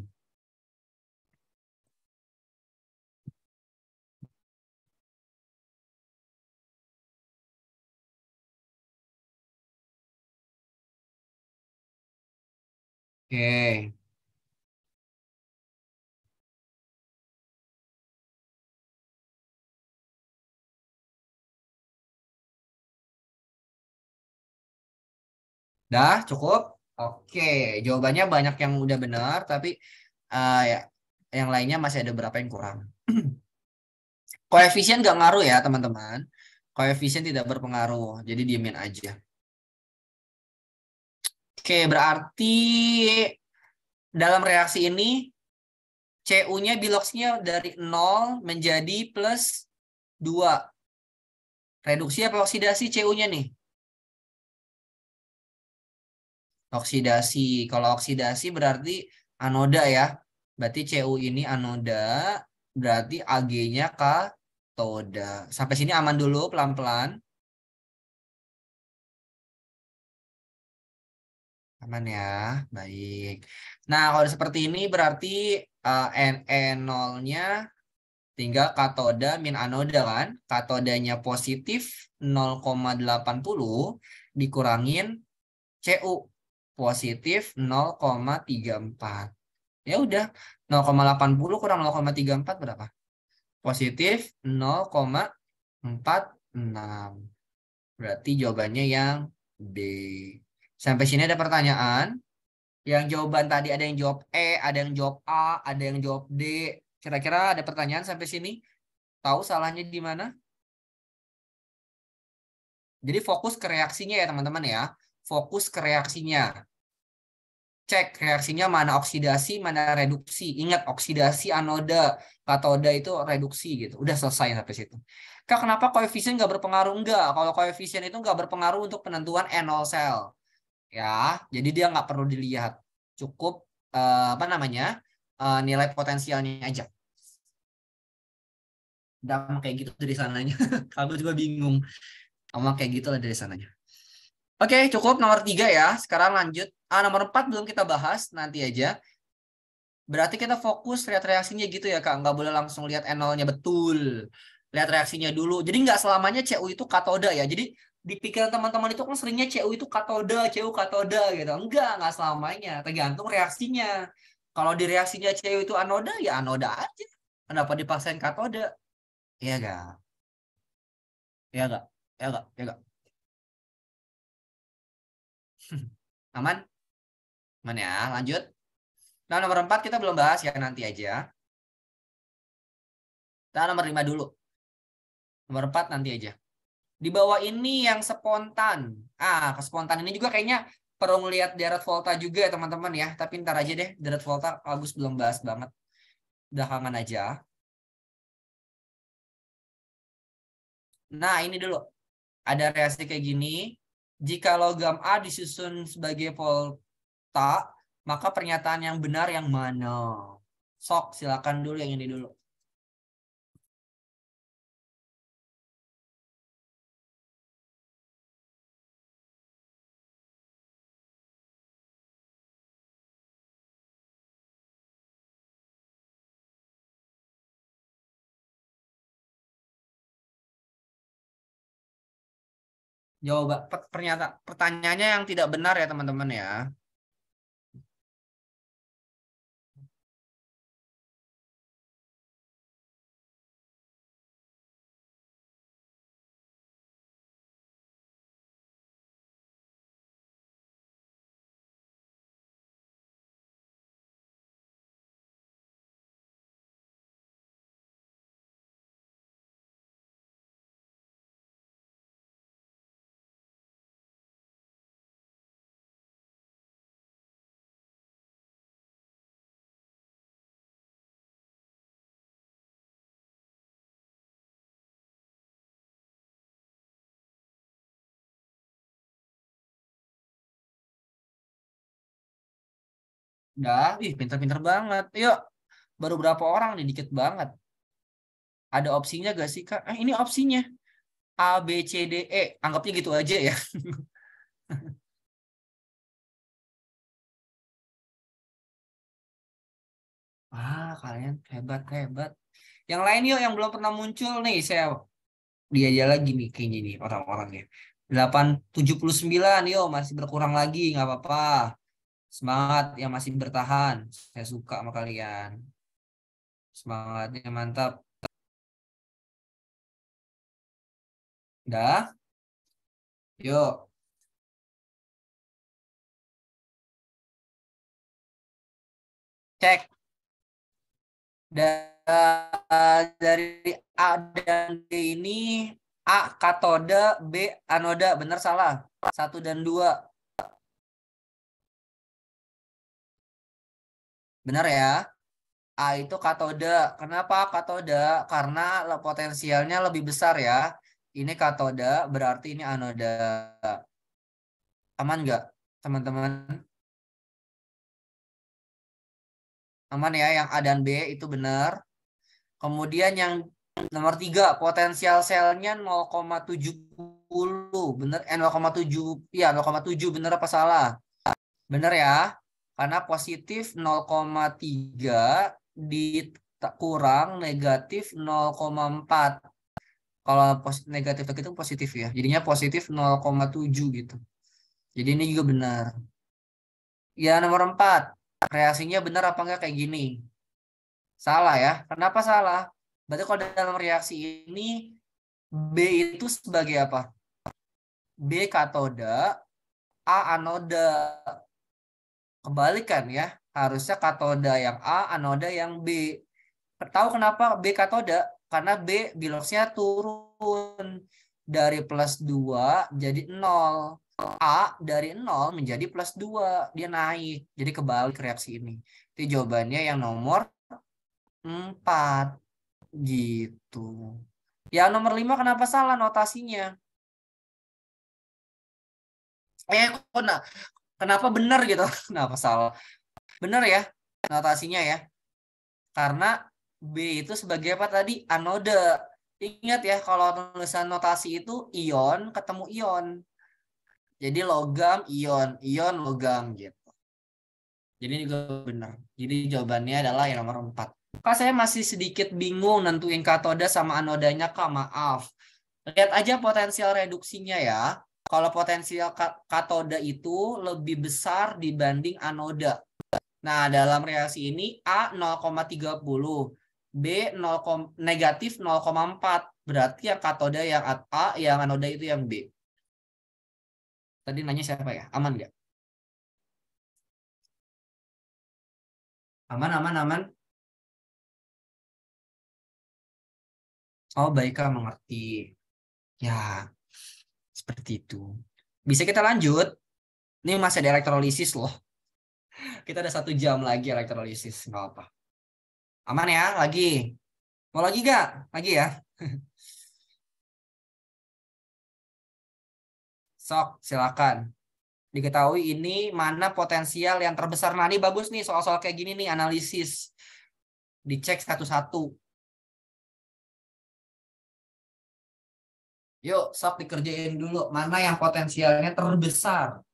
Oke. Dah, cukup? Oke, jawabannya banyak yang udah benar, tapi uh, ya, yang lainnya masih ada berapa yang kurang. <clears throat> Koefisien nggak ngaruh ya, teman-teman. Koefisien tidak berpengaruh, jadi diamin aja. Oke, berarti dalam reaksi ini CU-nya biloxnya dari 0 menjadi plus 2. Reduksi apa oksidasi CU-nya nih? Oksidasi. Kalau oksidasi berarti anoda ya. Berarti CU ini anoda, berarti Ag-nya katoda. Sampai sini aman dulu pelan-pelan. teman-teman ya, baik. Nah, kalau seperti ini berarti uh, eh, NE0-nya tinggal katoda min anoda kan. Katodanya positif 0,80 dikurangin CU positif 0,34. Ya udah, 0,80 kurang 0,34 berapa? Positif 0,46. Berarti jawabannya yang B. Sampai sini ada pertanyaan. Yang jawaban tadi ada yang jawab E, ada yang jawab A, ada yang jawab D. Kira-kira ada pertanyaan sampai sini? Tahu salahnya di mana? Jadi fokus ke reaksinya ya teman-teman ya. Fokus ke reaksinya. Cek reaksinya mana oksidasi, mana reduksi. Ingat oksidasi anoda, katoda itu reduksi gitu. Udah selesai sampai situ. Kak, kenapa koefisien nggak berpengaruh? Nggak. Kalau koefisien itu nggak berpengaruh untuk penentuan N0 cell ya jadi dia nggak perlu dilihat cukup eh, apa namanya eh, nilai potensialnya aja udah kayak gitu dari sananya <laughs> aku juga bingung emang kayak gitu lah dari sananya oke cukup nomor tiga ya sekarang lanjut ah nomor empat belum kita bahas nanti aja berarti kita fokus lihat reaksinya gitu ya kak nggak boleh langsung lihat N0-nya betul lihat reaksinya dulu jadi nggak selamanya cu itu katoda ya jadi di pikiran teman-teman itu kan seringnya CU itu katoda, CU katoda gitu. Enggak, enggak selamanya. Tergantung reaksinya. Kalau di reaksinya CU itu anoda, ya anoda aja. Kenapa dipaksain katoda? Iya enggak? Iya enggak? Iya enggak? Iya enggak? <laughs> Aman? Aman ya, lanjut. Nah, nomor empat kita belum bahas ya, nanti aja. Nah, nomor lima dulu. Nomor empat nanti aja. Di bawah ini yang spontan. Ah, kespontan ini juga kayaknya perlu ngelihat Derat Volta juga ya, teman-teman ya. Tapi ntar aja deh, Derat Volta Agus belum bahas banget. Belakangan aja. Nah, ini dulu. Ada reaksi kayak gini. Jika logam A disusun sebagai volta, maka pernyataan yang benar yang mana? Sok, silakan dulu yang ini dulu. Jawab pernyataan pertanyaannya yang tidak benar ya teman-teman ya. Dah, ih pinter-pinter banget. Yuk, baru berapa orang nih? Dikit banget. Ada opsinya gak sih, Kak? Eh, ini opsinya. A, B, C, D, E. Anggapnya gitu aja ya. <laughs> ah, kalian hebat-hebat. Yang lain yuk, yang belum pernah muncul nih. Saya dia aja lagi nih kayaknya nih orang-orangnya. 879 yo masih berkurang lagi nggak apa-apa. Semangat yang masih bertahan. Saya suka sama kalian. Semangatnya mantap. Dah, Yuk. Cek. Dari A dan D ini A katode, B anoda. Benar salah? Satu dan dua. Benar ya? A itu katode. Kenapa katode? Karena potensialnya lebih besar ya. Ini katode, berarti ini anoda. Aman nggak, teman-teman? Aman ya, yang A dan B itu benar. Kemudian yang nomor tiga, potensial selnya 0,70. Benar, eh, 0,7. Ya, 0,7 benar apa salah? benar ya? Karena positif 0,3 dikurang negatif 0,4. Kalau negatif itu positif ya. Jadinya positif 0,7 gitu. Jadi ini juga benar. Ya nomor 4. Reaksinya benar apa enggak kayak gini. Salah ya. Kenapa salah? Berarti kalau dalam reaksi ini B itu sebagai apa? B katoda, A anoda kebalikan ya. Harusnya katoda yang A, anoda yang B. Tahu kenapa B katoda? Karena B biloksnya turun dari plus 2 jadi 0. A dari 0 menjadi plus 2. Dia naik. Jadi kebalik reaksi ini. Itu jawabannya yang nomor 4. Gitu. Yang nomor 5 kenapa salah notasinya? Eh, kok, nah, kenapa benar gitu <laughs> kenapa salah benar ya notasinya ya karena B itu sebagai apa tadi anode ingat ya kalau tulisan notasi itu ion ketemu ion jadi logam ion ion logam gitu jadi juga benar jadi jawabannya adalah yang nomor 4 Kak saya masih sedikit bingung nentuin katoda sama anodanya Kak maaf lihat aja potensial reduksinya ya kalau potensial katoda itu lebih besar dibanding anoda. Nah, dalam reaksi ini A 0,30, B 0, negatif 0,4. Berarti yang katoda yang A, yang anoda itu yang B. Tadi nanya siapa ya? Aman nggak? Aman, aman, aman. Oh, baiklah mengerti. Ya, seperti itu. Bisa kita lanjut. Ini masih ada elektrolisis loh. Kita ada satu jam lagi elektrolisis. Nggak apa. Aman ya? Lagi? Mau lagi nggak? Lagi ya? <laughs> Sok, silakan. Diketahui ini mana potensial yang terbesar. Nah, ini bagus nih soal-soal kayak gini nih, analisis. Dicek satu-satu. Yuk, sok dikerjain dulu. Mana yang potensialnya terbesar?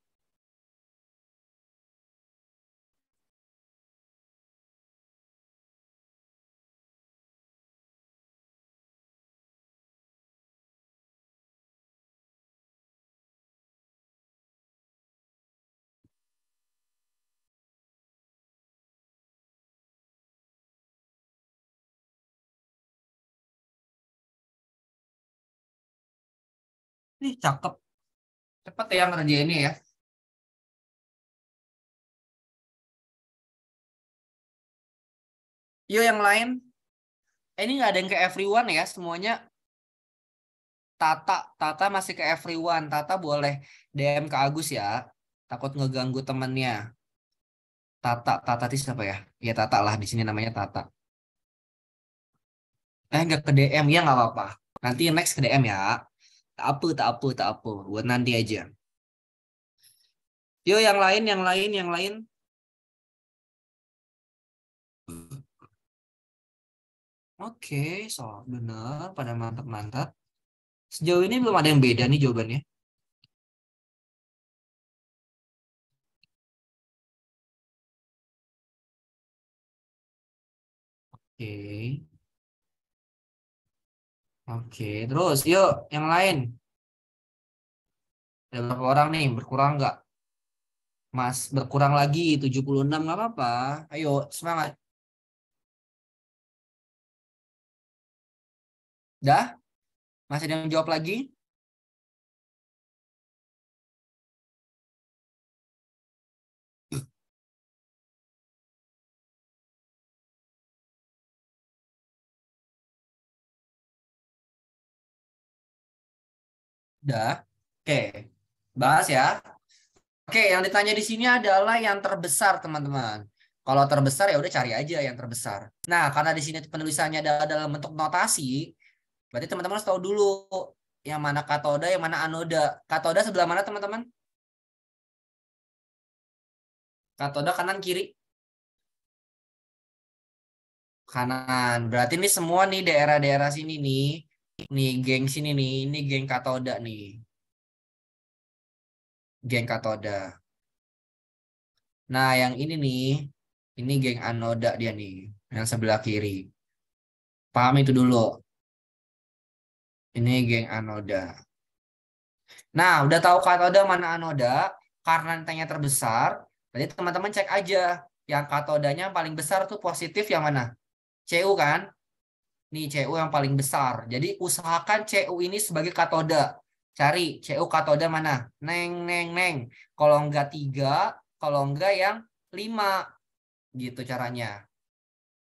Ih, cakep. Cepet ya ngerjainnya ya. Yo yang lain. Eh, ini nggak ada yang ke everyone ya, semuanya Tata, Tata masih ke everyone. Tata boleh DM ke Agus ya. Takut ngeganggu temennya. Tata, Tata itu siapa ya? Ya Tata lah, di sini namanya Tata. Eh, nggak ke DM, ya nggak apa-apa. Nanti next ke DM ya. Tak apa, tak apa, tak apa. Buat nanti aja. Yo yang lain, yang lain, yang lain. Oke, okay, so benar pada mantap-mantap. Sejauh ini belum ada yang beda nih jawabannya. Oke. Okay. Oke, terus yuk yang lain. Ada berapa orang nih? Berkurang nggak? Mas, berkurang lagi 76 nggak apa-apa. Ayo, semangat. Dah? Masih ada yang jawab lagi? Udah. Oke. Bahas ya. Oke, yang ditanya di sini adalah yang terbesar, teman-teman. Kalau terbesar ya udah cari aja yang terbesar. Nah, karena di sini penulisannya adalah dalam bentuk notasi, berarti teman-teman harus tahu dulu yang mana katoda, yang mana anoda. Katoda sebelah mana, teman-teman? Katoda kanan kiri. Kanan. Berarti ini semua nih daerah-daerah sini nih nih geng sini nih, ini geng katoda nih. Geng katoda. Nah, yang ini nih, ini geng anoda dia nih, yang sebelah kiri. Paham itu dulu. Ini geng anoda. Nah, udah tahu katoda mana anoda, karena nantinya terbesar, Jadi teman-teman cek aja yang katodanya paling besar tuh positif yang mana? CU kan? Ini CU yang paling besar. Jadi usahakan CU ini sebagai katoda. Cari CU katoda mana? Neng, neng, neng. Kalau enggak tiga, kalau enggak yang lima. Gitu caranya.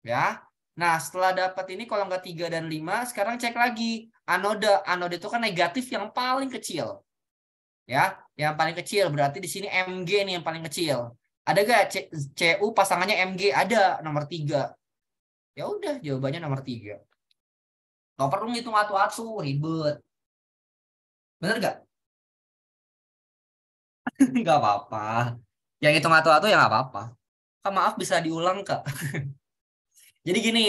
Ya. Nah, setelah dapat ini kalau enggak tiga dan lima, sekarang cek lagi. anoda. Anoda itu kan negatif yang paling kecil. Ya, yang paling kecil. Berarti di sini Mg nih yang paling kecil. Ada gak CU pasangannya MG? Ada, nomor tiga. Ya udah, jawabannya nomor tiga. Nggak perlu ngitung atu-atu, ribet. Bener gak <laughs> nggak apa-apa. Yang hitung atu-atu ya nggak apa-apa. Kak maaf bisa diulang kak. <laughs> Jadi gini,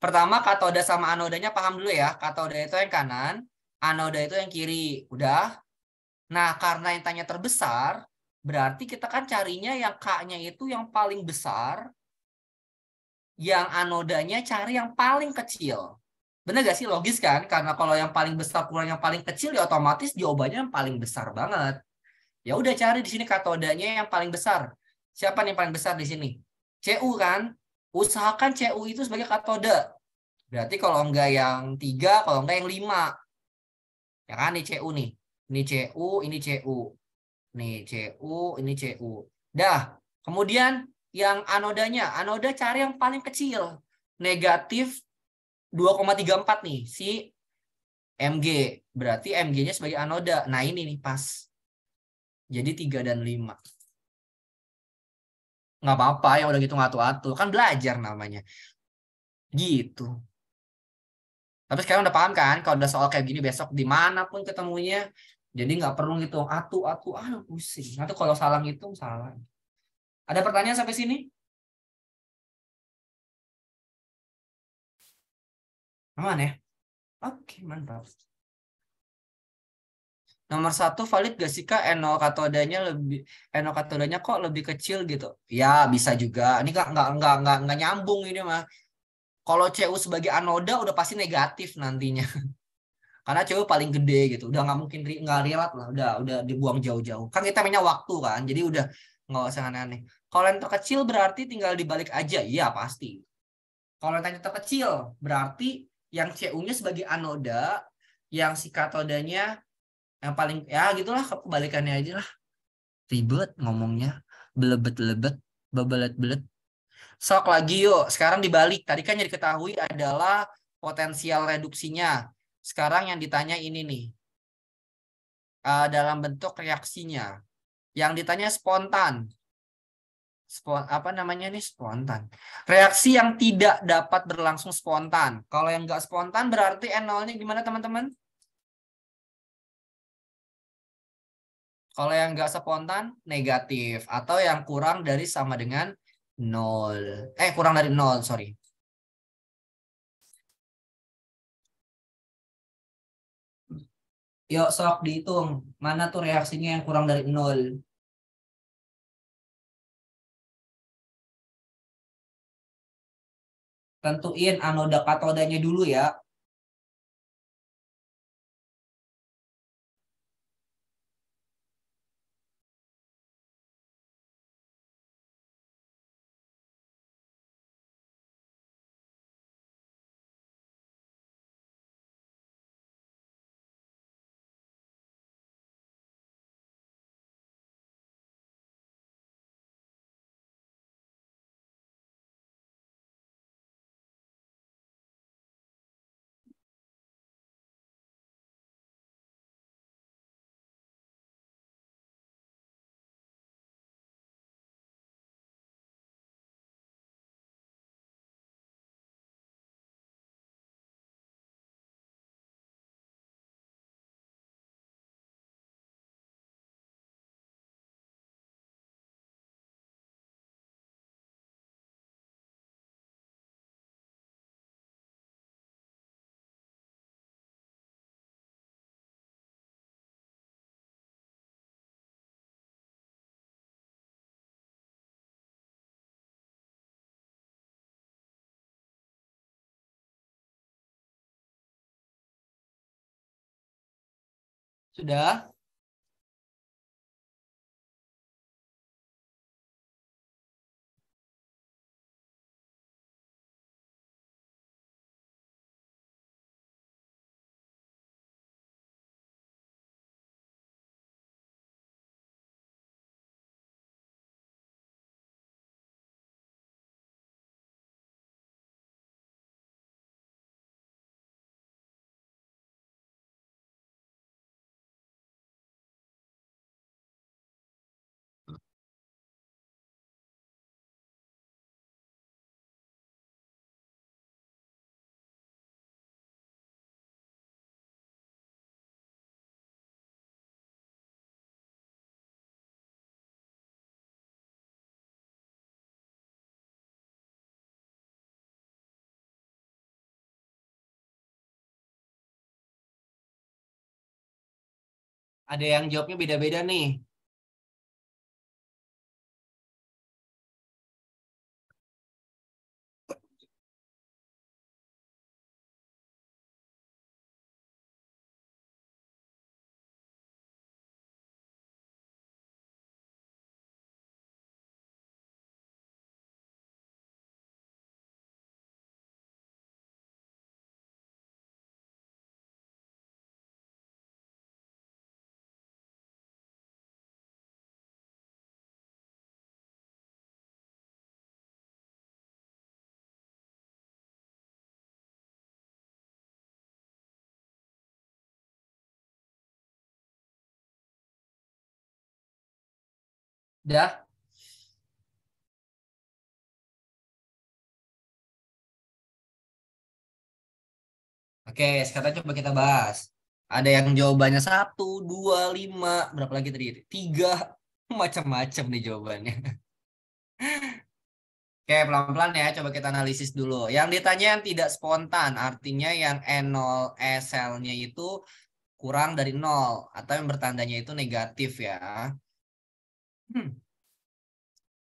pertama katoda sama anodanya paham dulu ya. Katoda itu yang kanan, anoda itu yang kiri. Udah? Nah, karena yang tanya terbesar, berarti kita kan carinya yang K-nya itu yang paling besar, yang anodanya cari yang paling kecil. Bener gak sih logis kan? Karena kalau yang paling besar kurang yang paling kecil ya otomatis jawabannya yang paling besar banget. Ya udah cari di sini katodanya yang paling besar. Siapa nih yang paling besar di sini? CU kan? Usahakan CU itu sebagai katoda Berarti kalau enggak yang tiga, kalau enggak yang lima. Ya kan ini CU nih. Ini CU, ini CU. ini CU, ini CU. Dah. Kemudian yang anodanya, anoda cari yang paling kecil. Negatif 2,34 nih si MG. Berarti MG-nya sebagai anoda. Nah ini nih pas. Jadi 3 dan 5. Nggak apa-apa yang udah gitu ngatu atu Kan belajar namanya. Gitu. Tapi sekarang udah paham kan? Kalau udah soal kayak gini besok dimanapun ketemunya. Jadi nggak perlu gitu. Atu, atu, aduh pusing. Atau kalau salah ngitung, salah. Ada pertanyaan sampai sini? Aman ya? Oke, mantap. Nomor satu valid gak sih kak Eno katodanya lebih eno katodanya kok lebih kecil gitu? Ya bisa juga. Ini kak nggak nggak nggak nggak nyambung ini mah. Kalau CU sebagai anoda udah pasti negatif nantinya. <laughs> Karena CU paling gede gitu. Udah nggak mungkin nggak relate lah. Udah udah dibuang jauh-jauh. Kan kita punya waktu kan. Jadi udah nggak usah aneh-aneh. Kalau yang terkecil berarti tinggal dibalik aja. Iya pasti. Kalau yang terkecil berarti yang CU-nya sebagai anoda, yang si katodanya yang paling ya gitulah kebalikannya aja lah. Ribet ngomongnya, belebet-lebet, bebelet-belet. Sok lagi yuk, sekarang dibalik. Tadi kan yang diketahui adalah potensial reduksinya. Sekarang yang ditanya ini nih. Uh, dalam bentuk reaksinya. Yang ditanya spontan spon, apa namanya nih spontan. Reaksi yang tidak dapat berlangsung spontan. Kalau yang nggak spontan berarti N0-nya gimana teman-teman? Kalau yang nggak spontan negatif atau yang kurang dari sama dengan nol. Eh kurang dari nol, sorry. Yuk sok dihitung mana tuh reaksinya yang kurang dari nol. tentuin anoda katodanya dulu ya Sudah? ada yang jawabnya beda-beda nih. Dah. Oke, sekarang coba kita bahas. Ada yang jawabannya satu, dua, lima, berapa lagi tadi? Tiga, <laughs> macam-macam nih jawabannya. <laughs> Oke, pelan-pelan ya. Coba kita analisis dulu. Yang ditanya yang tidak spontan, artinya yang n 0 SL-nya itu kurang dari nol atau yang bertandanya itu negatif ya. Hmm.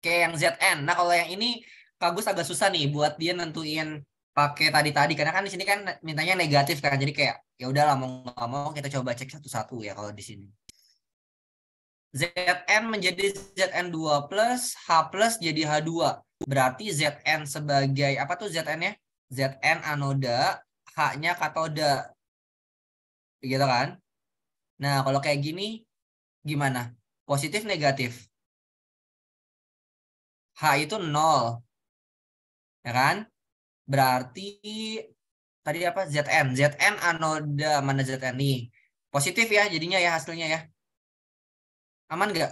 Kayak yang ZN. Nah kalau yang ini Kagus agak susah nih buat dia nentuin pakai tadi-tadi karena kan di sini kan mintanya negatif kan jadi kayak ya udahlah mau nggak mau kita coba cek satu-satu ya kalau di sini ZN menjadi ZN2 plus H plus jadi H2 berarti ZN sebagai apa tuh ZN nya ZN anoda H-nya katoda gitu kan nah kalau kayak gini gimana positif negatif H itu nol, Ya kan? Berarti tadi apa? ZN. ZN anoda mana ZN nih? Positif ya jadinya ya hasilnya ya. Aman nggak?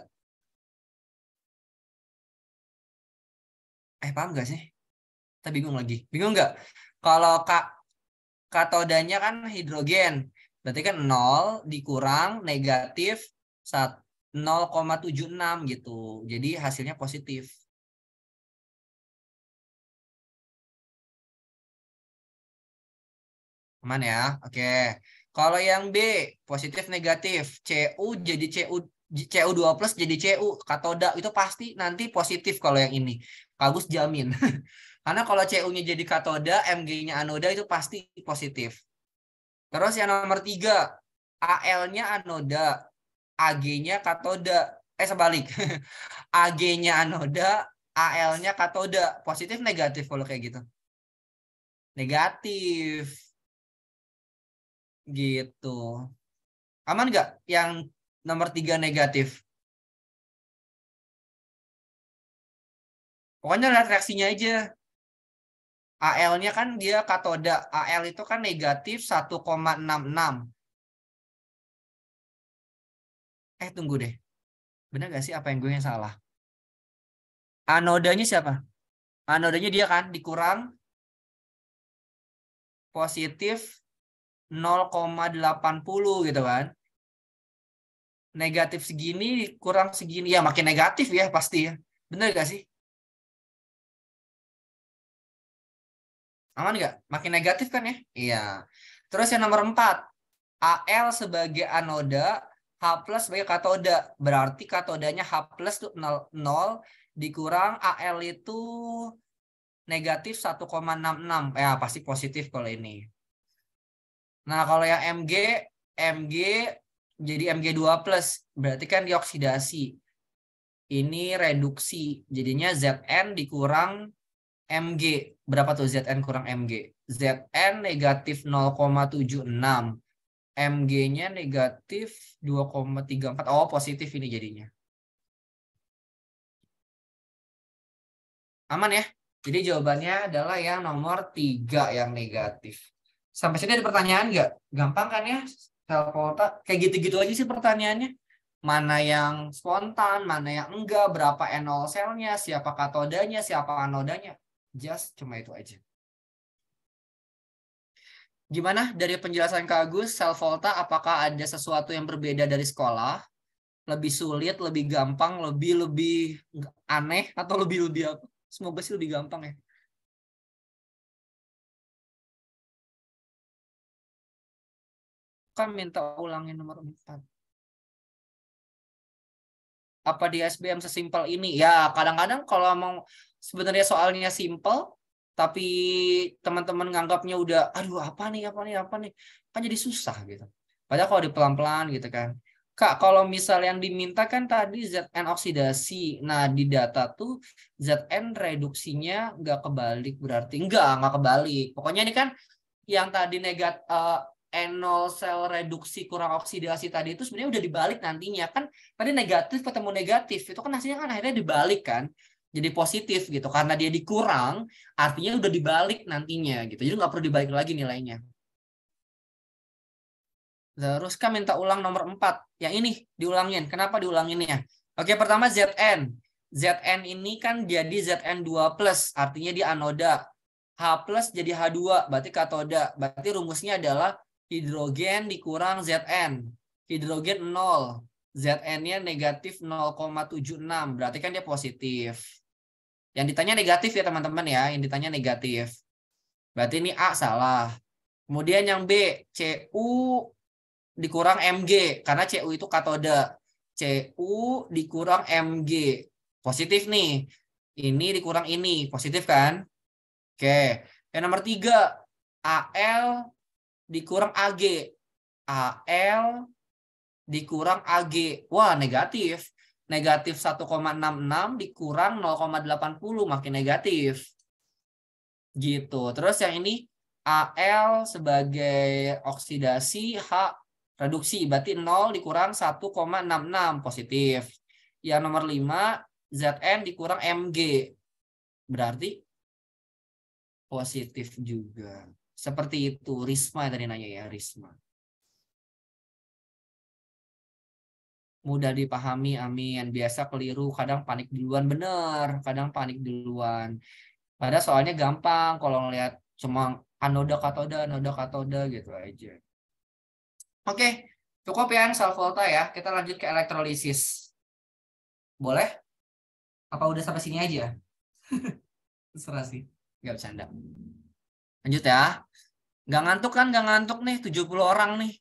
Eh, paham nggak sih? Kita bingung lagi. Bingung nggak? Kalau Kak katodanya kan hidrogen. Berarti kan nol dikurang negatif 0,76 gitu. Jadi hasilnya positif. Aman ya? Oke. Kalau yang B, positif negatif. Cu jadi Cu CU2 plus jadi CU katoda itu pasti nanti positif kalau yang ini. Kagus jamin. <laughs> Karena kalau CU-nya jadi katoda, Mg-nya anoda itu pasti positif. Terus yang nomor tiga, AL-nya anoda, Ag-nya katoda. Eh sebalik. Ag-nya <laughs> anoda, AL-nya katoda. Positif negatif kalau kayak gitu. Negatif. Gitu. Aman nggak yang nomor tiga negatif? Pokoknya lihat reaksinya aja. AL-nya kan dia katoda. AL itu kan negatif 1,66. Eh, tunggu deh. Benar gak sih apa yang gue yang salah? Anodanya siapa? Anodanya dia kan, dikurang. Positif 0,80 gitu kan. Negatif segini, kurang segini. Ya makin negatif ya pasti ya. Bener gak sih? Aman gak? Makin negatif kan ya? Iya. Terus yang nomor 4. AL sebagai anoda, H plus sebagai katoda. Berarti katodanya H plus itu 0, 0 dikurang AL itu negatif 1,66. Ya, pasti positif kalau ini. Nah, kalau yang Mg, Mg jadi Mg2+, berarti kan dioksidasi. Ini reduksi, jadinya Zn dikurang Mg. Berapa tuh Zn kurang Mg? Zn negatif 0,76. Mg-nya negatif 2,34. Oh, positif ini jadinya. Aman ya? Jadi jawabannya adalah yang nomor 3 yang negatif. Sampai sini ada pertanyaan nggak? Gampang kan ya? Sel kota kayak gitu-gitu aja sih pertanyaannya. Mana yang spontan, mana yang enggak, berapa N0 selnya, siapa katodanya, siapa anodanya. Just cuma itu aja. Gimana dari penjelasan Kak Agus, sel volta apakah ada sesuatu yang berbeda dari sekolah? Lebih sulit, lebih gampang, lebih lebih aneh atau lebih lebih apa? Semoga sih lebih gampang ya. minta ulangin nomor 4. Apa di SBM sesimpel ini? Ya, kadang-kadang kalau mau sebenarnya soalnya simpel, tapi teman-teman nganggapnya udah, aduh apa nih, apa nih, apa nih. Kan jadi susah gitu. Padahal kalau di pelan-pelan gitu kan. Kak, kalau misalnya yang diminta kan tadi ZN oksidasi. Nah, di data tuh ZN reduksinya nggak kebalik berarti. Nggak, nggak kebalik. Pokoknya ini kan yang tadi negatif uh, eh, enol sel reduksi kurang oksidasi tadi itu sebenarnya udah dibalik nantinya kan tadi negatif ketemu negatif itu kan hasilnya kan akhirnya dibalik kan jadi positif gitu karena dia dikurang artinya udah dibalik nantinya gitu jadi nggak perlu dibalik lagi nilainya terus kan minta ulang nomor 4 yang ini diulangin kenapa diulangin ya? oke pertama ZN ZN ini kan jadi ZN2 plus artinya dia anoda H plus jadi H2 berarti katoda berarti rumusnya adalah hidrogen dikurang Zn. Hidrogen 0. ZN-nya negatif 0,76. Berarti kan dia positif. Yang ditanya negatif ya teman-teman ya. Yang ditanya negatif. Berarti ini A salah. Kemudian yang B, CU dikurang MG. Karena CU itu katode. CU dikurang MG. Positif nih. Ini dikurang ini. Positif kan? Oke. Yang nomor tiga, AL dikurang AG. AL dikurang AG. Wah, negatif. Negatif 1,66 dikurang 0,80 makin negatif. Gitu. Terus yang ini AL sebagai oksidasi, H reduksi. Berarti 0 dikurang 1,66 positif. Yang nomor 5 ZN dikurang MG. Berarti positif juga. Seperti itu. Risma tadi nanya ya, Risma. Mudah dipahami, amin. Biasa keliru, kadang panik duluan. Bener, kadang panik duluan. Padahal soalnya gampang kalau ngeliat cuma anoda ah, katoda, anoda katoda gitu aja. Oke, cukup ya salvolta ya. Kita lanjut ke elektrolisis. Boleh? Apa udah sampai sini aja? <laughs> Terserah sih, Gak bercanda. Lanjut ya. Nggak ngantuk kan? Nggak ngantuk nih 70 orang nih.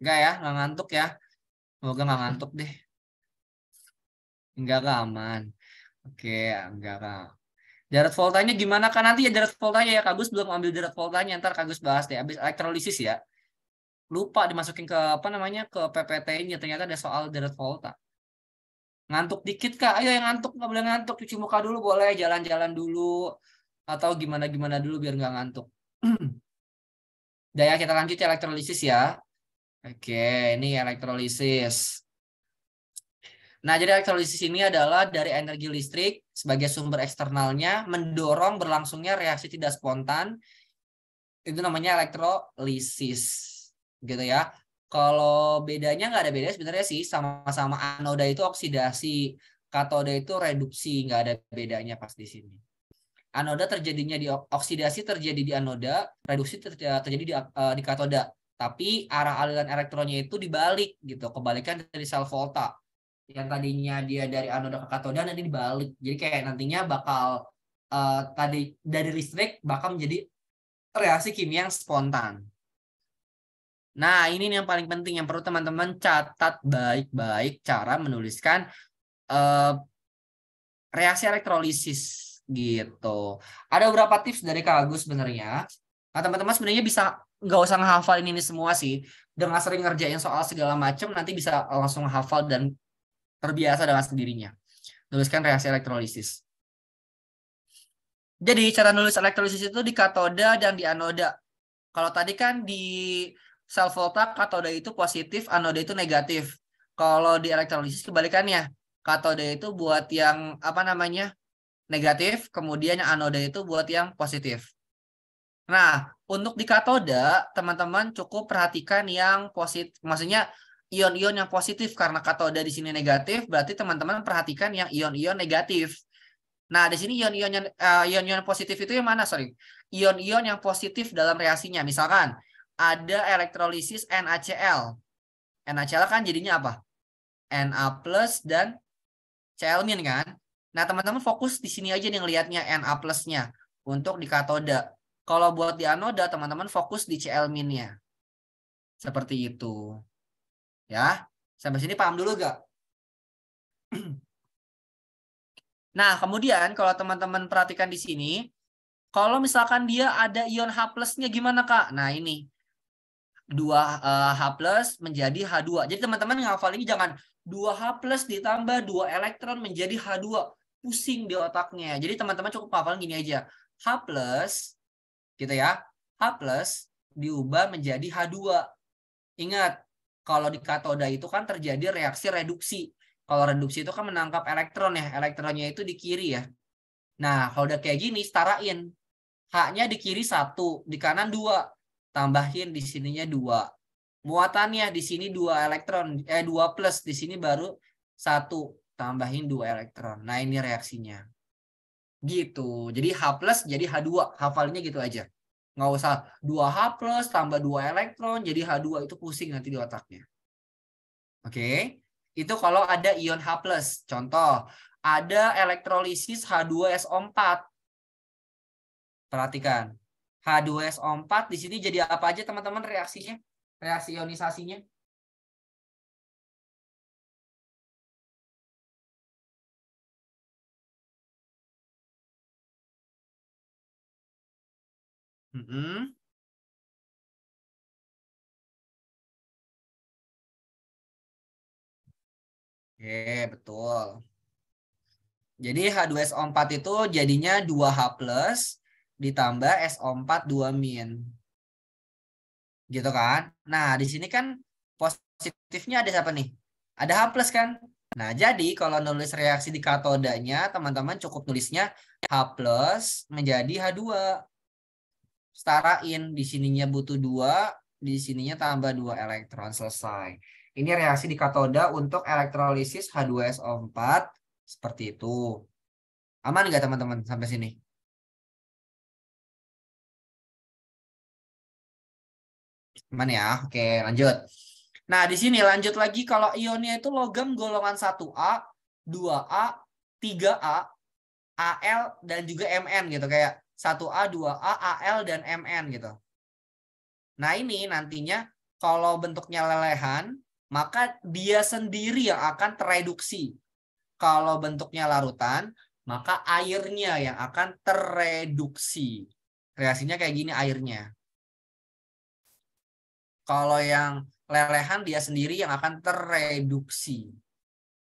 Nggak ya? Nggak ngantuk ya? Semoga nggak ngantuk deh. Nggak aman. Oke, enggak kak. Jarak voltanya gimana kan nanti ya jarak voltanya ya kagus belum ambil jarak voltanya ntar kagus bahas deh abis elektrolisis ya. Lupa dimasukin ke apa namanya ke PPT-nya ternyata ada soal jarak volta ngantuk dikit kak ayo yang ngantuk nggak boleh ngantuk cuci muka dulu boleh jalan-jalan dulu atau gimana gimana dulu biar nggak ngantuk <clears throat> daya kita lanjut ya, elektrolisis ya oke ini elektrolisis nah jadi elektrolisis ini adalah dari energi listrik sebagai sumber eksternalnya mendorong berlangsungnya reaksi tidak spontan itu namanya elektrolisis gitu ya kalau bedanya nggak ada beda sebenarnya sih sama-sama anoda itu oksidasi, katoda itu reduksi, nggak ada bedanya pasti di sini. Anoda terjadinya di oksidasi terjadi di anoda, reduksi eh, terjadi di, eh, di katoda. Tapi arah aliran elektronnya itu dibalik gitu, kebalikan dari sel volta. Yang tadinya dia dari anoda ke katoda nanti dibalik. Jadi kayak nantinya bakal uh, tadi dari listrik bakal menjadi reaksi kimia yang spontan. Nah, ini yang paling penting yang perlu teman-teman catat baik-baik cara menuliskan uh, reaksi elektrolisis gitu. Ada beberapa tips dari Kak Agus sebenarnya. Nah, teman-teman sebenarnya bisa nggak usah ngehafal ini semua sih. Dengan sering ngerjain soal segala macam nanti bisa langsung hafal dan terbiasa dengan sendirinya. Tuliskan reaksi elektrolisis. Jadi cara nulis elektrolisis itu di katoda dan di anoda. Kalau tadi kan di sel volta katode itu positif, anode itu negatif. Kalau di elektrolisis kebalikannya, katoda itu buat yang apa namanya negatif, kemudian yang anode itu buat yang positif. Nah, untuk di katoda, teman-teman cukup perhatikan yang positif, maksudnya ion-ion yang positif karena katoda di sini negatif, berarti teman-teman perhatikan yang ion-ion negatif. Nah, di sini ion-ion uh, ion-ion positif itu yang mana? Sorry, ion-ion yang positif dalam reaksinya, misalkan ada elektrolisis NaCl. NaCl kan jadinya apa? Na plus dan Cl min kan? Nah teman-teman fokus di sini aja nih ngelihatnya Na plusnya untuk di katoda. Kalau buat di anoda teman-teman fokus di Cl minnya. Seperti itu. Ya, sampai sini paham dulu gak? <clears throat> Nah, kemudian kalau teman-teman perhatikan di sini, kalau misalkan dia ada ion H+-nya gimana, Kak? Nah, ini. 2 uh, eh, H plus menjadi H2. Jadi teman-teman ngafal ini jangan 2H plus ditambah 2 elektron menjadi H2. Pusing di otaknya. Jadi teman-teman cukup ngafal gini aja. H plus, gitu ya. H plus diubah menjadi H2. Ingat, kalau di katoda itu kan terjadi reaksi reduksi. Kalau reduksi itu kan menangkap elektron ya. Elektronnya itu di kiri ya. Nah, kalau udah kayak gini, setarain. H-nya di kiri satu, di kanan dua tambahin di sininya dua muatannya di sini dua elektron eh dua plus di sini baru satu tambahin dua elektron nah ini reaksinya gitu jadi H plus jadi H2 hafalnya gitu aja nggak usah dua h plus tambah dua elektron jadi H2 itu pusing nanti di otaknya oke okay? itu kalau ada ion H plus contoh ada elektrolisis H2SO4 perhatikan H2SO4 di sini jadi apa aja teman-teman reaksinya? Reaksi ionisasinya? Mm -hmm. Oke, okay, betul. Jadi H2SO4 itu jadinya 2H+, plus ditambah SO4 2 min. Gitu kan? Nah, di sini kan positifnya ada siapa nih? Ada H plus kan? Nah, jadi kalau nulis reaksi di katodanya, teman-teman cukup tulisnya H plus menjadi H2. Setarain, di sininya butuh 2, di sininya tambah 2 elektron, selesai. Ini reaksi di katoda untuk elektrolisis H2SO4, seperti itu. Aman nggak teman-teman sampai sini? Aman ya. Oke, lanjut. Nah, di sini lanjut lagi kalau ionnya itu logam golongan 1A, 2A, 3A, AL dan juga MN gitu kayak 1A, 2A, AL dan MN gitu. Nah, ini nantinya kalau bentuknya lelehan, maka dia sendiri yang akan tereduksi. Kalau bentuknya larutan, maka airnya yang akan tereduksi. Reaksinya kayak gini airnya. Kalau yang lelehan dia sendiri yang akan tereduksi.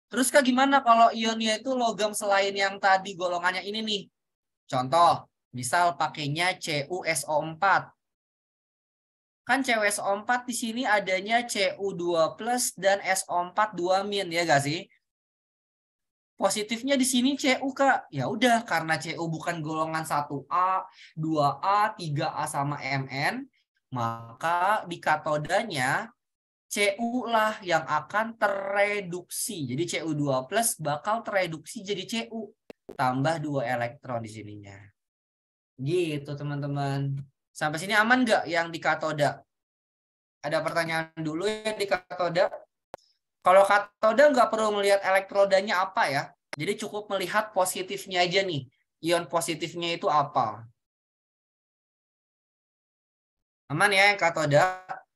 Terus Kak gimana kalau ionnya itu logam selain yang tadi golongannya ini nih? Contoh, misal pakainya CuSO4. Kan CuSO4 di sini adanya Cu2 dan SO4 2 min ya gak sih? Positifnya di sini Cu Kak. Ya udah karena Cu bukan golongan 1A, 2A, 3A sama Mn, maka di katodanya Cu lah yang akan tereduksi. Jadi Cu2 plus bakal tereduksi jadi Cu. Tambah dua elektron di sininya. Gitu teman-teman. Sampai sini aman nggak yang di katoda? Ada pertanyaan dulu ya di katoda. Kalau katoda nggak perlu melihat elektrodanya apa ya. Jadi cukup melihat positifnya aja nih. Ion positifnya itu apa. Aman ya yang kata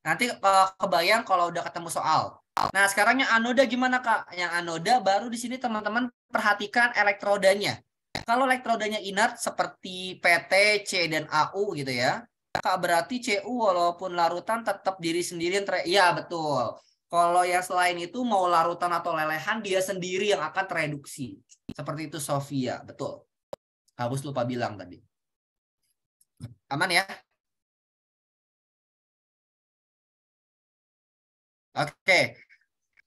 Nanti uh, kebayang kalau udah ketemu soal. Nah, sekarang yang anoda gimana, Kak? Yang anoda baru di sini teman-teman perhatikan elektrodanya. Kalau elektrodanya inert seperti PT, C, dan AU gitu ya. Kak, berarti CU walaupun larutan tetap diri sendiri. Iya, betul. Kalau yang selain itu mau larutan atau lelehan, dia sendiri yang akan tereduksi. Seperti itu Sofia, betul. Harus lupa bilang tadi. Aman ya? Oke.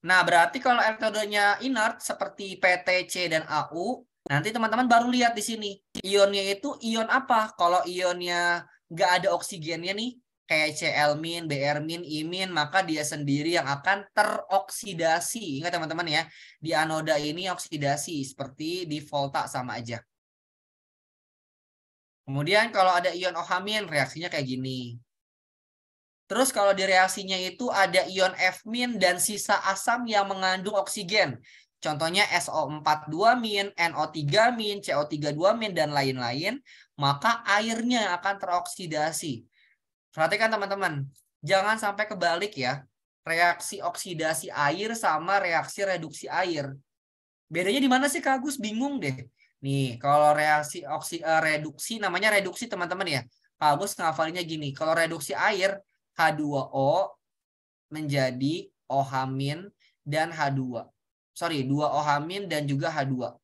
Nah, berarti kalau elektrodenya inert seperti PTC dan AU, nanti teman-teman baru lihat di sini. Ionnya itu ion apa? Kalau ionnya nggak ada oksigennya nih, kayak Cl Br I maka dia sendiri yang akan teroksidasi. Ingat teman-teman ya, di anoda ini oksidasi seperti di volta sama aja. Kemudian kalau ada ion OH reaksinya kayak gini. Terus kalau di reaksinya itu ada ion F- dan sisa asam yang mengandung oksigen. Contohnya SO42-, NO3-, CO32- dan lain-lain, maka airnya akan teroksidasi. Perhatikan teman-teman, jangan sampai kebalik ya. Reaksi oksidasi air sama reaksi reduksi air. Bedanya di mana sih Kak Agus? Bingung deh. Nih, kalau reaksi oksi, uh, reduksi namanya reduksi teman-teman ya. Kak Agus ngafalinya gini, kalau reduksi air H2O menjadi OH- dan H2. Sorry, 2 OH- dan juga H2.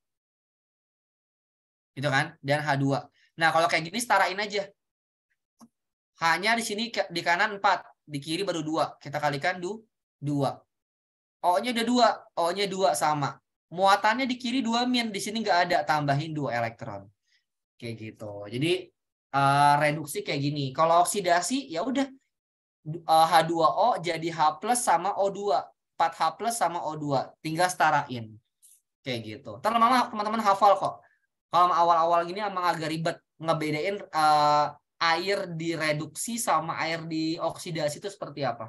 Gitu kan? Dan H2. Nah, kalau kayak gini setarain aja. Hanya di sini di kanan 4, di kiri baru 2. Kita kalikan du 2. O-nya udah 2, O-nya 2 sama. Muatannya di kiri 2 min, di sini nggak ada, tambahin 2 elektron. Kayak gitu. Jadi uh, reduksi kayak gini. Kalau oksidasi ya udah H2O eh, jadi H plus sama O2. 4H plus sama O2. Tinggal setarain. Kayak gitu. Terlama teman-teman hafal kok. Kalau awal-awal gini emang agak ribet. Ngebedain uh, air direduksi sama air dioksidasi itu seperti apa.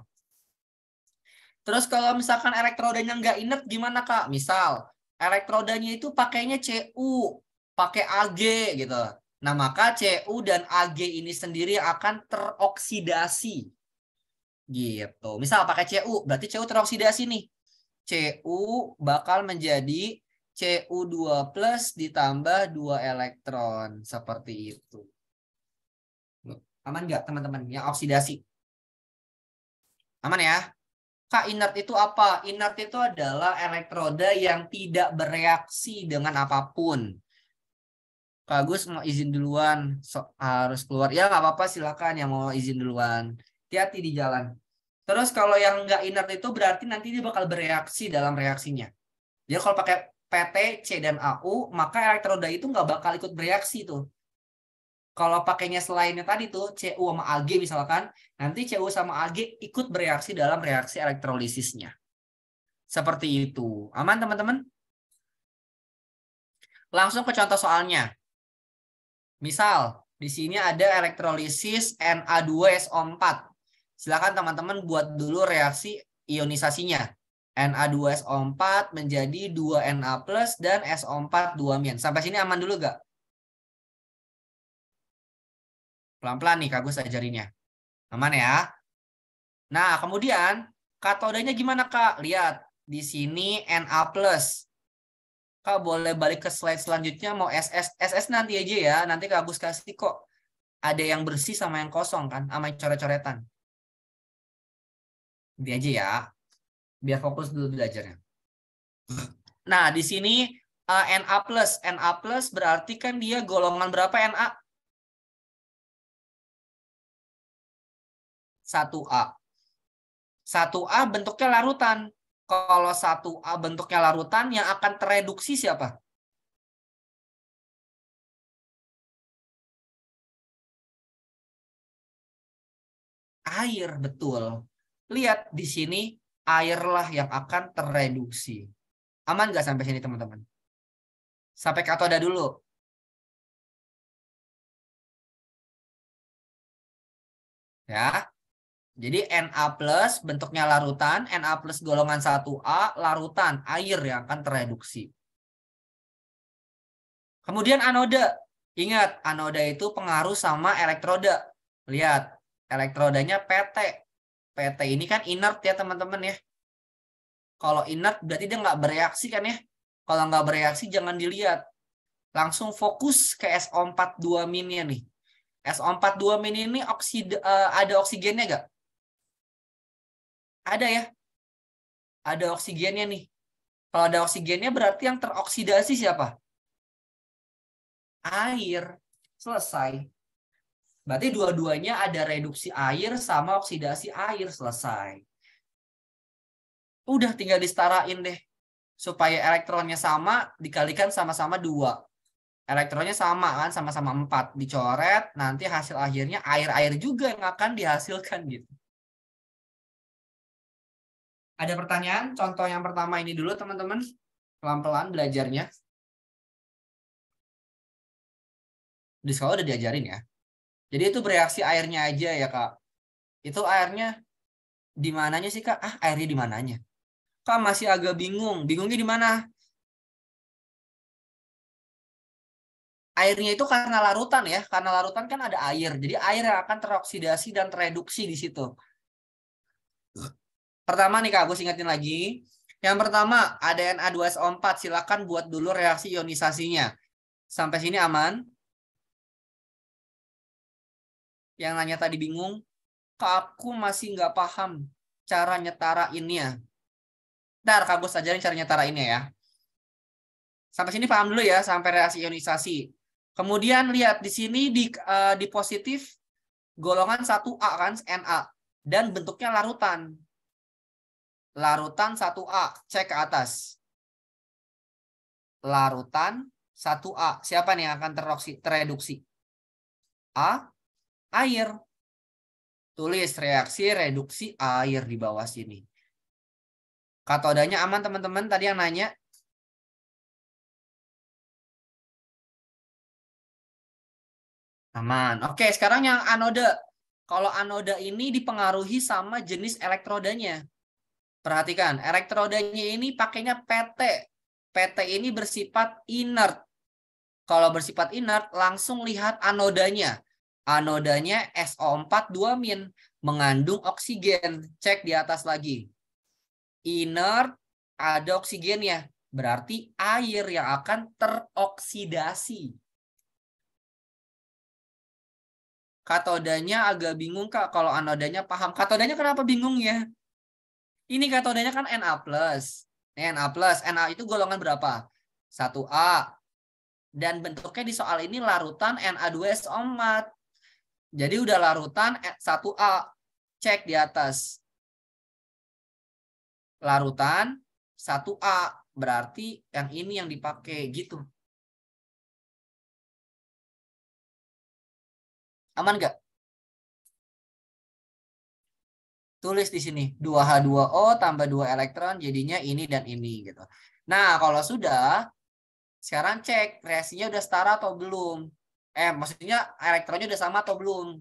Terus kalau misalkan elektrodanya nggak inert gimana kak? Misal elektrodanya itu pakainya Cu, pakai Ag gitu. Nah maka Cu dan Ag ini sendiri akan teroksidasi Gitu. Misal pakai CU, berarti CU teroksidasi nih. CU bakal menjadi CU2 plus ditambah 2 elektron. Seperti itu. Aman nggak teman-teman yang oksidasi? Aman ya? Kak, inert itu apa? Inert itu adalah elektroda yang tidak bereaksi dengan apapun. Kak Gus mau izin duluan, so, harus keluar. Ya nggak apa-apa, silakan yang mau izin duluan. Hati-hati di jalan. Terus kalau yang nggak inert itu berarti nanti dia bakal bereaksi dalam reaksinya. Jadi kalau pakai PT, C, dan AU, maka elektroda itu nggak bakal ikut bereaksi tuh. Kalau pakainya selainnya tadi tuh, CU sama Ag misalkan, nanti CU sama Ag ikut bereaksi dalam reaksi elektrolisisnya. Seperti itu. Aman teman-teman? Langsung ke contoh soalnya. Misal, di sini ada elektrolisis Na2SO4 silakan teman-teman buat dulu reaksi ionisasinya. Na2SO4 menjadi 2Na+, dan SO4 2 min. Sampai sini aman dulu gak? Pelan-pelan nih kagus saya ajarinnya. Aman ya? Nah, kemudian katodanya gimana Kak? Lihat, di sini Na+. Kak boleh balik ke slide selanjutnya mau SS. SS nanti aja ya, nanti kagus kasih kok. Ada yang bersih sama yang kosong kan, sama coret-coretan. Nanti aja ya. Biar fokus dulu belajarnya. Nah, di sini uh, NA+. NA+, berarti kan dia golongan berapa NA? 1A. 1A bentuknya larutan. Kalau 1A bentuknya larutan, yang akan tereduksi siapa? Air, betul. Lihat di sini airlah yang akan tereduksi. Aman nggak sampai sini teman-teman? Sampai katoda dulu. Ya. Jadi Na bentuknya larutan, Na golongan 1A larutan air yang akan tereduksi. Kemudian anoda. Ingat, anoda itu pengaruh sama elektroda. Lihat, elektrodanya PT. PT ini kan inert ya teman-teman ya. Kalau inert berarti dia nggak bereaksi kan ya. Kalau nggak bereaksi jangan dilihat. Langsung fokus ke SO42 ya nih. SO42 min ini oksida, eh, ada oksigennya nggak? Ada ya. Ada oksigennya nih. Kalau ada oksigennya berarti yang teroksidasi siapa? Air. Selesai. Berarti dua-duanya ada reduksi air sama oksidasi air selesai. Udah tinggal disetarain deh. Supaya elektronnya sama, dikalikan sama-sama dua. Elektronnya sama kan, sama-sama empat. Dicoret, nanti hasil akhirnya air-air juga yang akan dihasilkan gitu. Ada pertanyaan? Contoh yang pertama ini dulu teman-teman. Pelan-pelan belajarnya. Di sekolah udah diajarin ya. Jadi itu bereaksi airnya aja ya kak. Itu airnya di mananya sih kak? Ah airnya di mananya? Kak masih agak bingung. Bingungnya di mana? Airnya itu karena larutan ya, karena larutan kan ada air. Jadi air yang akan teroksidasi dan tereduksi di situ. Pertama nih kak, gue ingetin lagi. Yang pertama, ada na 2 so 4 Silakan buat dulu reaksi ionisasinya. Sampai sini aman? yang nanya tadi bingung, Kak, aku masih nggak paham cara nyetarainnya. Ntar Kak Gus ajarin cara nyetarainnya ya. Sampai sini paham dulu ya, sampai reaksi ionisasi. Kemudian lihat di sini di, uh, di positif golongan 1A kan, Na. Dan bentuknya larutan. Larutan 1A, cek ke atas. Larutan 1A. Siapa nih yang akan teroksi, tereduksi? A, air. Tulis reaksi reduksi air di bawah sini. Katodanya aman teman-teman tadi yang nanya. Aman. Oke, sekarang yang anode. Kalau anode ini dipengaruhi sama jenis elektrodanya. Perhatikan, elektrodanya ini pakainya PT. PT ini bersifat inert. Kalau bersifat inert, langsung lihat anodanya. Anodanya SO4 2-min, mengandung oksigen. Cek di atas lagi. Inner ada oksigennya, berarti air yang akan teroksidasi. Katodanya agak bingung Kak kalau anodanya paham. Katodanya kenapa bingung ya? Ini katodanya kan Na+. Na+, Na itu golongan berapa? 1A. Dan bentuknya di soal ini larutan Na2SO4. Jadi udah larutan 1A. Eh, cek di atas. Larutan 1A. Berarti yang ini yang dipakai. Gitu. Aman nggak? Tulis di sini. 2H2O tambah 2 elektron jadinya ini dan ini. gitu. Nah, kalau sudah, sekarang cek reaksinya udah setara atau belum eh maksudnya elektronnya udah sama atau belum?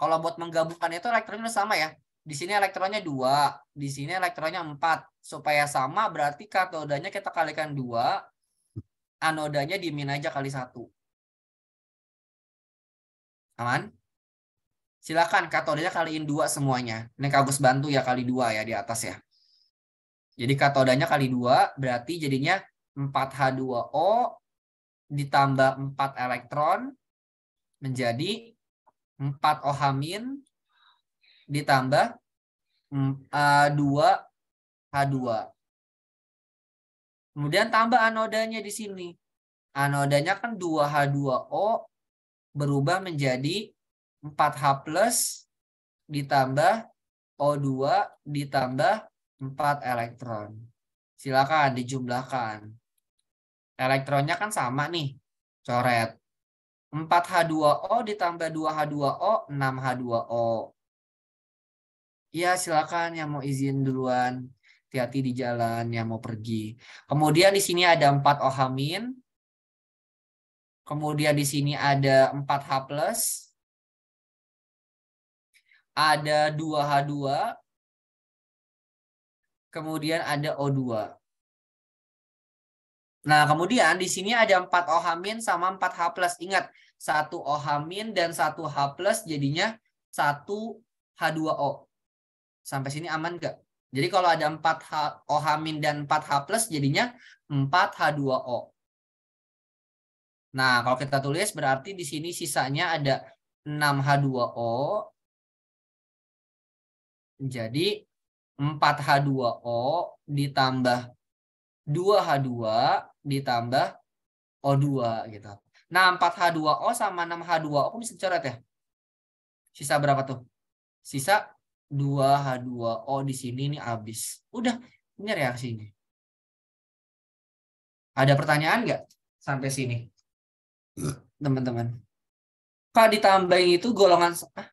Kalau buat menggabungkan itu elektronnya udah sama ya. Di sini elektronnya dua, di sini elektronnya empat. Supaya sama berarti katodanya kita kalikan dua, anodanya dimin aja kali satu. Aman? Silakan katodanya kaliin dua semuanya. Ini Kagus bantu ya kali dua ya di atas ya. Jadi katodanya kali dua berarti jadinya 4H2O ditambah 4 elektron menjadi 4 ohamin ditambah A2H2. Kemudian tambah anodanya di sini. Anodanya kan 2H2O berubah menjadi 4H plus ditambah O2 ditambah 4 elektron. Silakan dijumlahkan. Elektronnya kan sama nih, coret. 4H2O ditambah 2H2O, 6H2O. Ya, silakan yang mau izin duluan. Hati-hati di jalan yang mau pergi. Kemudian di sini ada 4 OH-. Kemudian di sini ada 4H+. Ada 2H2. Kemudian ada O2. Nah, kemudian di sini ada 4 OH sama 4 H plus. Ingat, 1 OH dan 1 H plus jadinya 1 H2O. Sampai sini aman nggak? Jadi kalau ada 4 H, OH dan 4 H plus jadinya 4 H2O. Nah, kalau kita tulis berarti di sini sisanya ada 6 H2O. Jadi 4 H2O ditambah 2H2 ditambah O2 gitu. Nah, 4H2O sama 6H2O aku bisa coret ya? Sisa berapa tuh? Sisa 2H2O di sini ini habis. Udah, ya ini reaksinya. Ada pertanyaan nggak sampai sini? Teman-teman. Kak ditambahin itu golongan ah?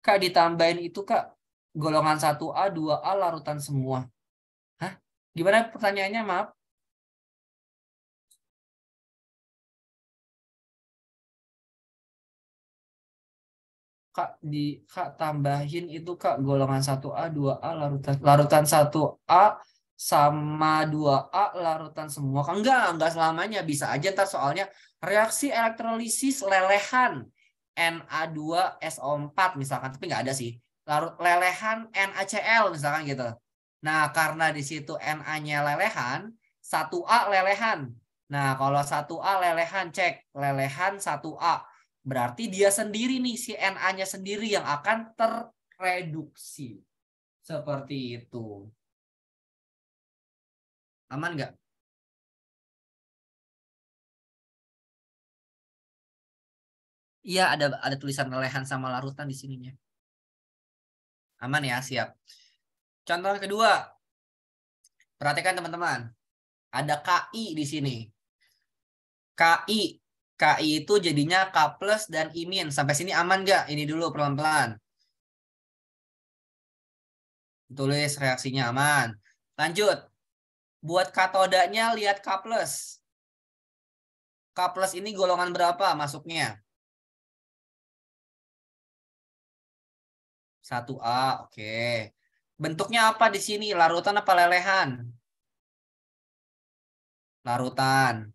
Kak ditambahin itu Kak golongan 1A, 2A larutan semua. Gimana pertanyaannya, maaf? Kak, di Kak tambahin itu Kak golongan 1A, 2A, larutan larutan 1A sama 2A larutan semua. Kak, enggak, enggak selamanya bisa aja tak soalnya reaksi elektrolisis lelehan Na2SO4 misalkan, tapi enggak ada sih. Larut lelehan NaCl misalkan gitu. Nah, karena di situ NA-nya lelehan, 1A lelehan. Nah, kalau 1A lelehan, cek. Lelehan 1A. Berarti dia sendiri nih, si NA-nya sendiri yang akan terreduksi. Seperti itu. Aman nggak? Iya, ada ada tulisan lelehan sama larutan di sininya. Aman ya, siap. Contoh kedua, perhatikan teman-teman, ada KI di sini. KI, KI itu jadinya K plus dan I min. Sampai sini aman nggak? Ini dulu pelan-pelan. Tulis reaksinya aman. Lanjut, buat katodanya lihat K plus. K plus ini golongan berapa masuknya? 1A, oke. Okay. Bentuknya apa di sini? Larutan apa lelehan? Larutan.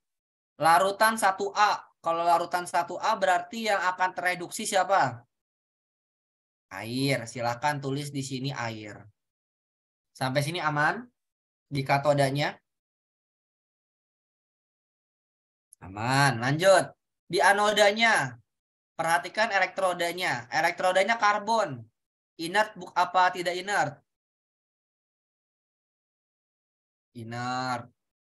Larutan 1A. Kalau larutan 1A berarti yang akan tereduksi siapa? Air. Silahkan tulis di sini air. Sampai sini aman? Di katodanya? Aman. Lanjut. Di anodanya. Perhatikan elektrodanya. Elektrodanya karbon. Inert apa tidak inert? Inert.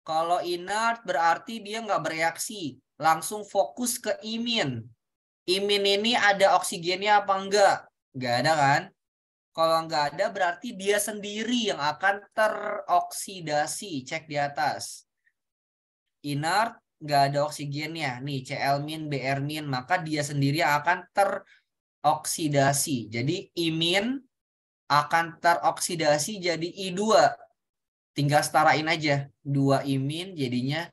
Kalau inert berarti dia nggak bereaksi. Langsung fokus ke imin. Imin ini ada oksigennya apa enggak? Nggak ada kan? Kalau nggak ada berarti dia sendiri yang akan teroksidasi. Cek di atas. Inert nggak ada oksigennya. Nih Cl min, Br min. Maka dia sendiri akan teroksidasi. Jadi imin akan teroksidasi jadi I2 Tinggal setarain aja dua imin jadinya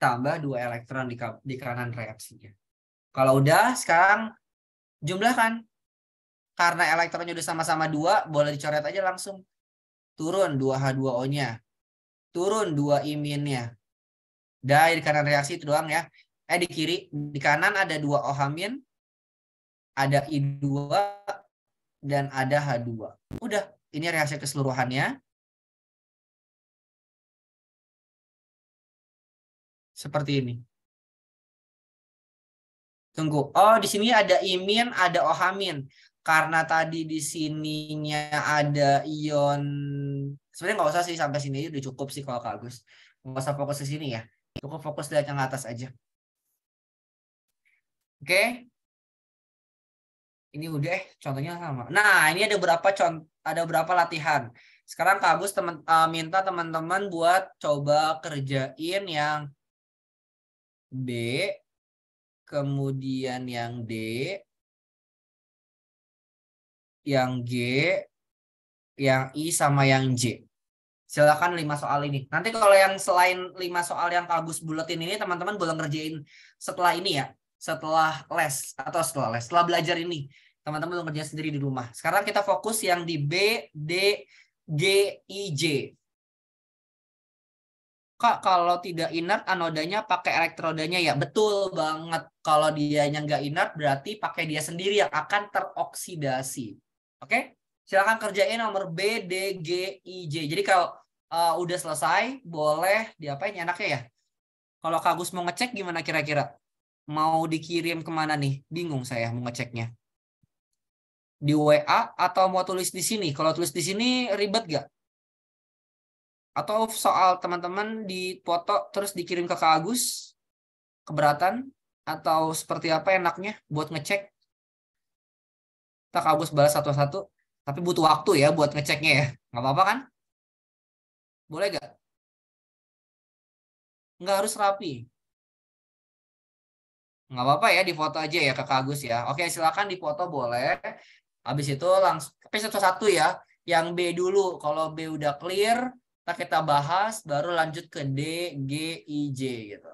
tambah dua elektron di, di kanan reaksinya. Kalau udah sekarang jumlahkan. Karena elektronnya udah sama-sama dua, boleh dicoret aja langsung. Turun dua h 2 o nya Turun dua iminnya. Dari kanan reaksi itu doang ya. Eh di kiri, di kanan ada dua OH-, ada I2, dan ada H2. Udah, ini reaksi keseluruhannya. seperti ini. Tunggu. Oh, di sini ada imin, ada ohamin. Karena tadi di sininya ada ion. Sebenarnya nggak usah sih sampai sini aja udah cukup sih kalau Kak Agus. Nggak usah fokus ke sini ya. Cukup fokus lihat yang atas aja. Oke. Ini udah contohnya sama. Nah, ini ada berapa contoh ada berapa latihan. Sekarang Kak Agus temen, uh, minta teman-teman buat coba kerjain yang B, kemudian yang D, yang G, yang I sama yang J. Silakan lima soal ini. Nanti kalau yang selain lima soal yang kagus buletin ini teman-teman boleh ngerjain setelah ini ya, setelah les atau setelah les, setelah belajar ini. Teman-teman boleh ngerjain sendiri di rumah. Sekarang kita fokus yang di B, D, G, I, J. Kak kalau tidak inert anodanya pakai elektrodanya ya betul banget. Kalau dia dianya nggak inert berarti pakai dia sendiri yang akan teroksidasi. Oke? Okay? Silahkan kerjain nomor B, D, G, I, J. Jadi kalau uh, udah selesai boleh diapain enaknya ya? Kalau Kagus mau ngecek gimana kira-kira? Mau dikirim kemana nih? Bingung saya mau ngeceknya. Di WA atau mau tulis di sini? Kalau tulis di sini ribet gak? atau soal teman-teman di foto terus dikirim ke Kak Agus keberatan atau seperti apa enaknya buat ngecek kita Kak Agus balas satu-satu tapi butuh waktu ya buat ngeceknya ya nggak apa-apa kan boleh gak nggak harus rapi nggak apa-apa ya di foto aja ya kak Agus ya oke silakan di foto boleh habis itu langsung tapi satu-satu ya yang B dulu kalau B udah clear Nah, kita bahas baru lanjut ke D, G, I, J gitu.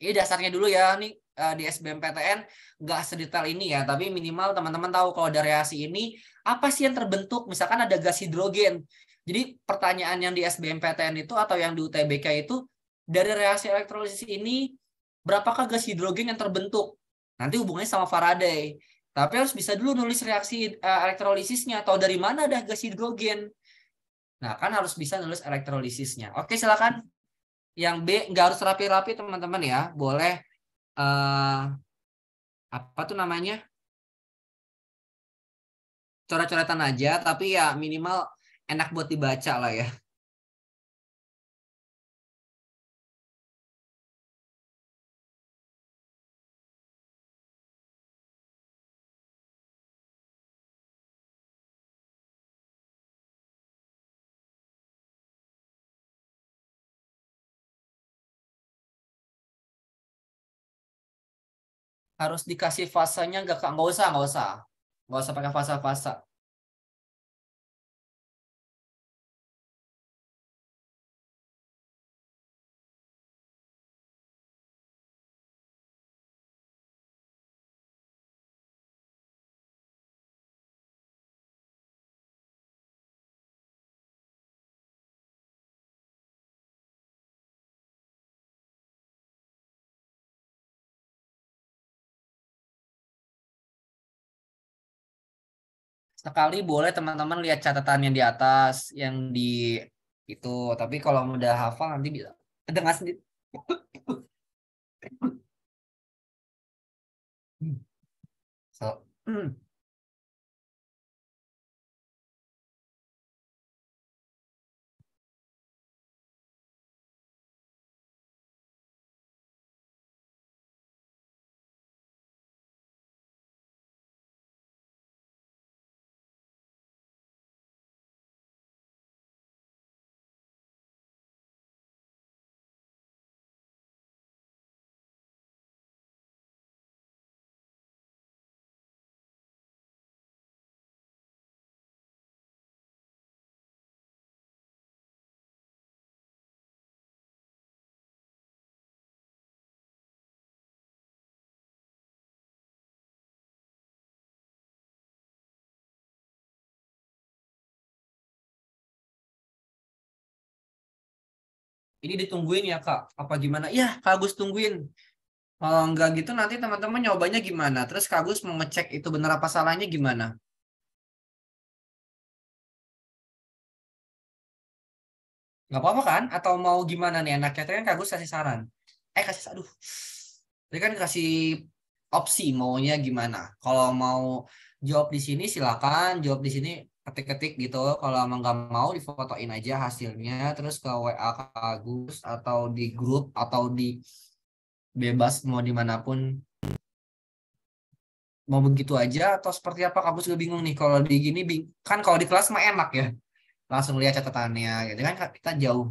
Ini dasarnya dulu ya nih eh, di SBMPTN nggak sedetail ini ya, tapi minimal teman-teman tahu kalau reaksi ini apa sih yang terbentuk? Misalkan ada gas hidrogen. Jadi pertanyaan yang di SBMPTN itu atau yang di UTBK itu dari reaksi elektrolisis ini berapakah gas hidrogen yang terbentuk? Nanti hubungannya sama Faraday. Tapi harus bisa dulu nulis reaksi eh, elektrolisisnya atau dari mana ada gas hidrogen. Nah, kan harus bisa nulis elektrolisisnya. Oke, silakan. Yang B nggak harus rapi-rapi teman-teman ya. Boleh uh, apa tuh namanya? Coret-coretan aja, tapi ya minimal enak buat dibaca lah ya. harus dikasih fasenya nggak nggak usah nggak usah nggak usah pakai fase-fase sekali boleh teman-teman lihat catatan yang di atas yang di itu tapi kalau udah hafal nanti bisa dengar sendiri hmm. so hmm. ini ditungguin ya kak apa gimana ya kak Agus tungguin kalau nggak gitu nanti teman-teman nyobanya gimana terus kak Agus mau ngecek itu benar apa salahnya gimana nggak apa-apa kan atau mau gimana nih anaknya kan kak Agus kasih saran eh kasih aduh tadi kan kasih opsi maunya gimana kalau mau jawab di sini silakan jawab di sini ketik-ketik gitu kalau emang nggak mau difotoin aja hasilnya terus ke WA ke Agus atau di grup atau di bebas mau dimanapun mau begitu aja atau seperti apa kampus juga bingung nih kalau di gini kan kalau di kelas mah enak ya langsung lihat catatannya gitu kan kita jauh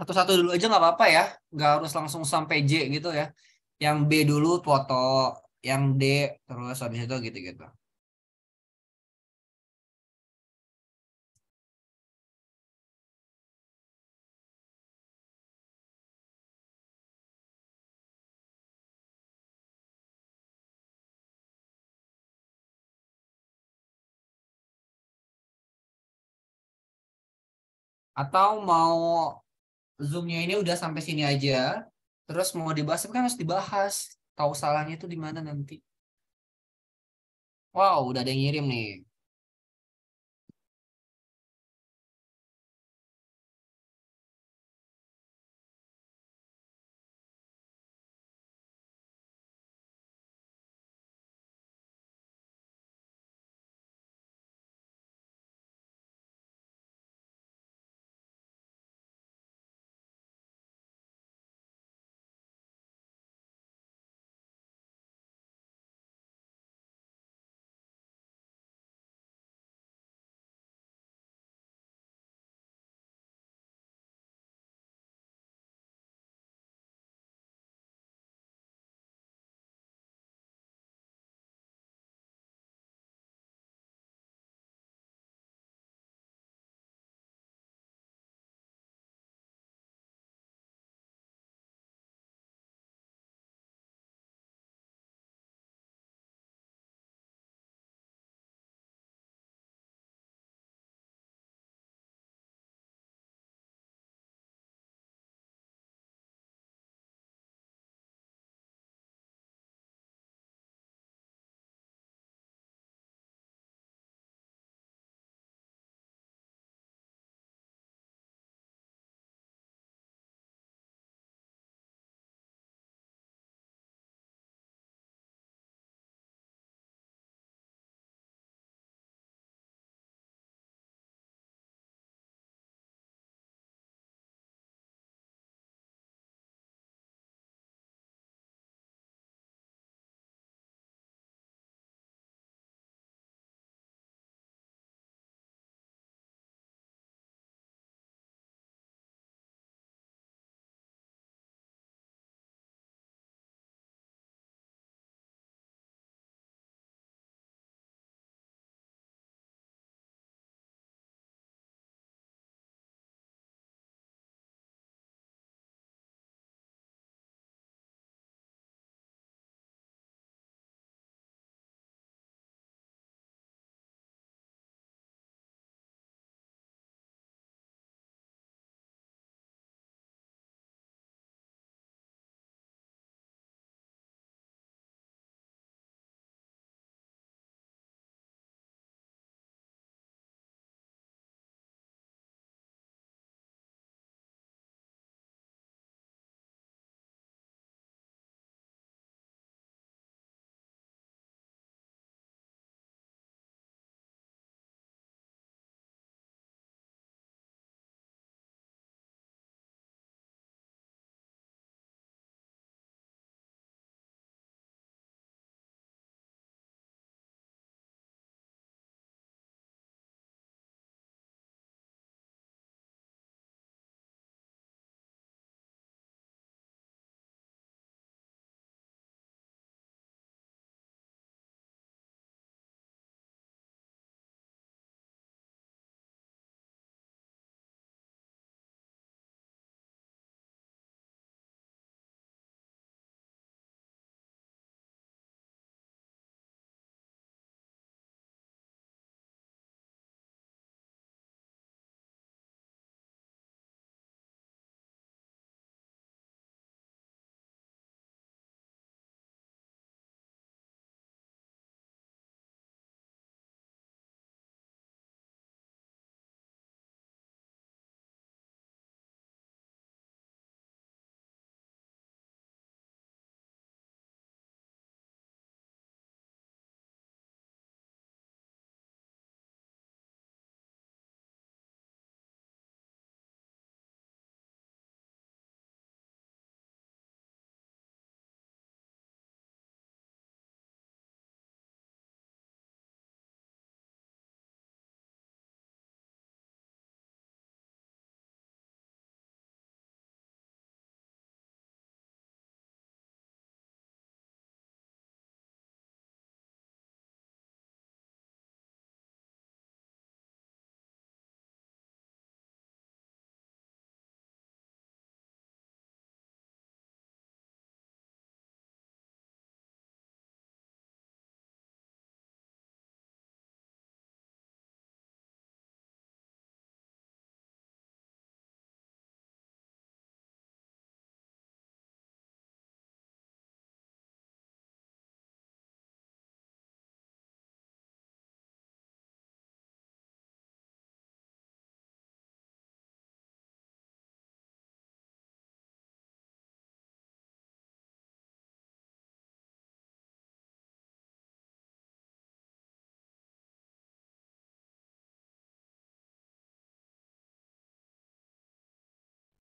satu-satu dulu aja nggak apa-apa ya nggak harus langsung sampai J gitu ya yang B dulu foto yang D terus habis itu gitu-gitu atau mau zoomnya ini udah sampai sini aja terus mau dibahas kan harus dibahas tahu salahnya itu di mana nanti wow udah ada yang ngirim nih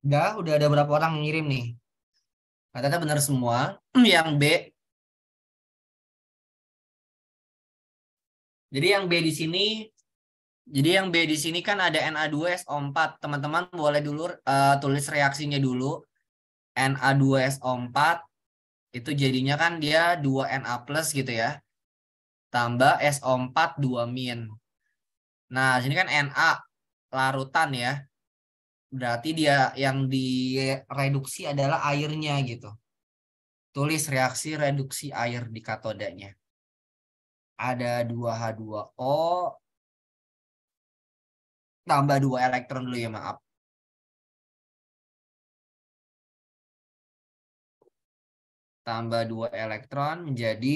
Udah, udah ada berapa orang ngirim nih? Katanya benar semua. <clears throat> yang B. Jadi yang B di sini jadi yang B di sini kan ada Na2SO4. Teman-teman boleh dulu uh, tulis reaksinya dulu. Na2SO4 itu jadinya kan dia 2Na plus gitu ya. Tambah SO4 2 min. Nah, sini kan Na larutan ya. Berarti dia yang direduksi adalah airnya gitu. Tulis reaksi reduksi air di katodanya. Ada 2H2O tambah 2 elektron dulu ya, maaf. Tambah 2 elektron menjadi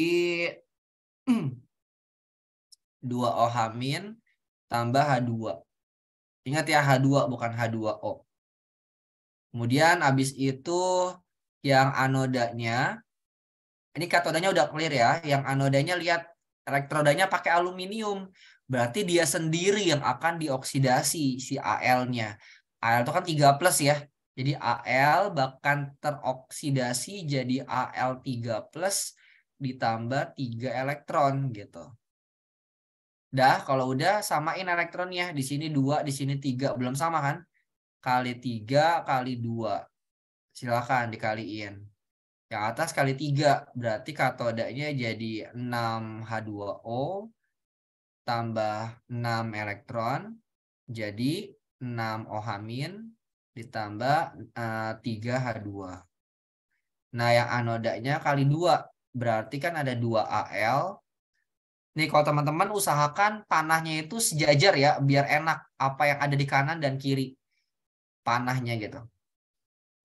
2 <clears throat> OH- tambah H2 Ingat ya H2 bukan H2O. Kemudian habis itu yang anodanya ini katodanya udah clear ya, yang anodanya lihat elektrodanya pakai aluminium. Berarti dia sendiri yang akan dioksidasi si Al-nya. Al itu kan 3 plus ya. Jadi Al bahkan teroksidasi jadi Al3 plus ditambah 3 elektron gitu. Dah, kalau udah samain elektronnya. Di sini dua, di sini tiga. Belum sama kan? Kali tiga, kali dua. Silahkan dikaliin. Yang atas kali tiga. Berarti katodanya jadi 6H2O tambah 6 elektron. Jadi 6 OH- ditambah uh, eh, 3H2. Nah, yang anodanya kali dua Berarti kan ada 2Al Nih kalau teman-teman usahakan panahnya itu sejajar ya, biar enak apa yang ada di kanan dan kiri. Panahnya gitu.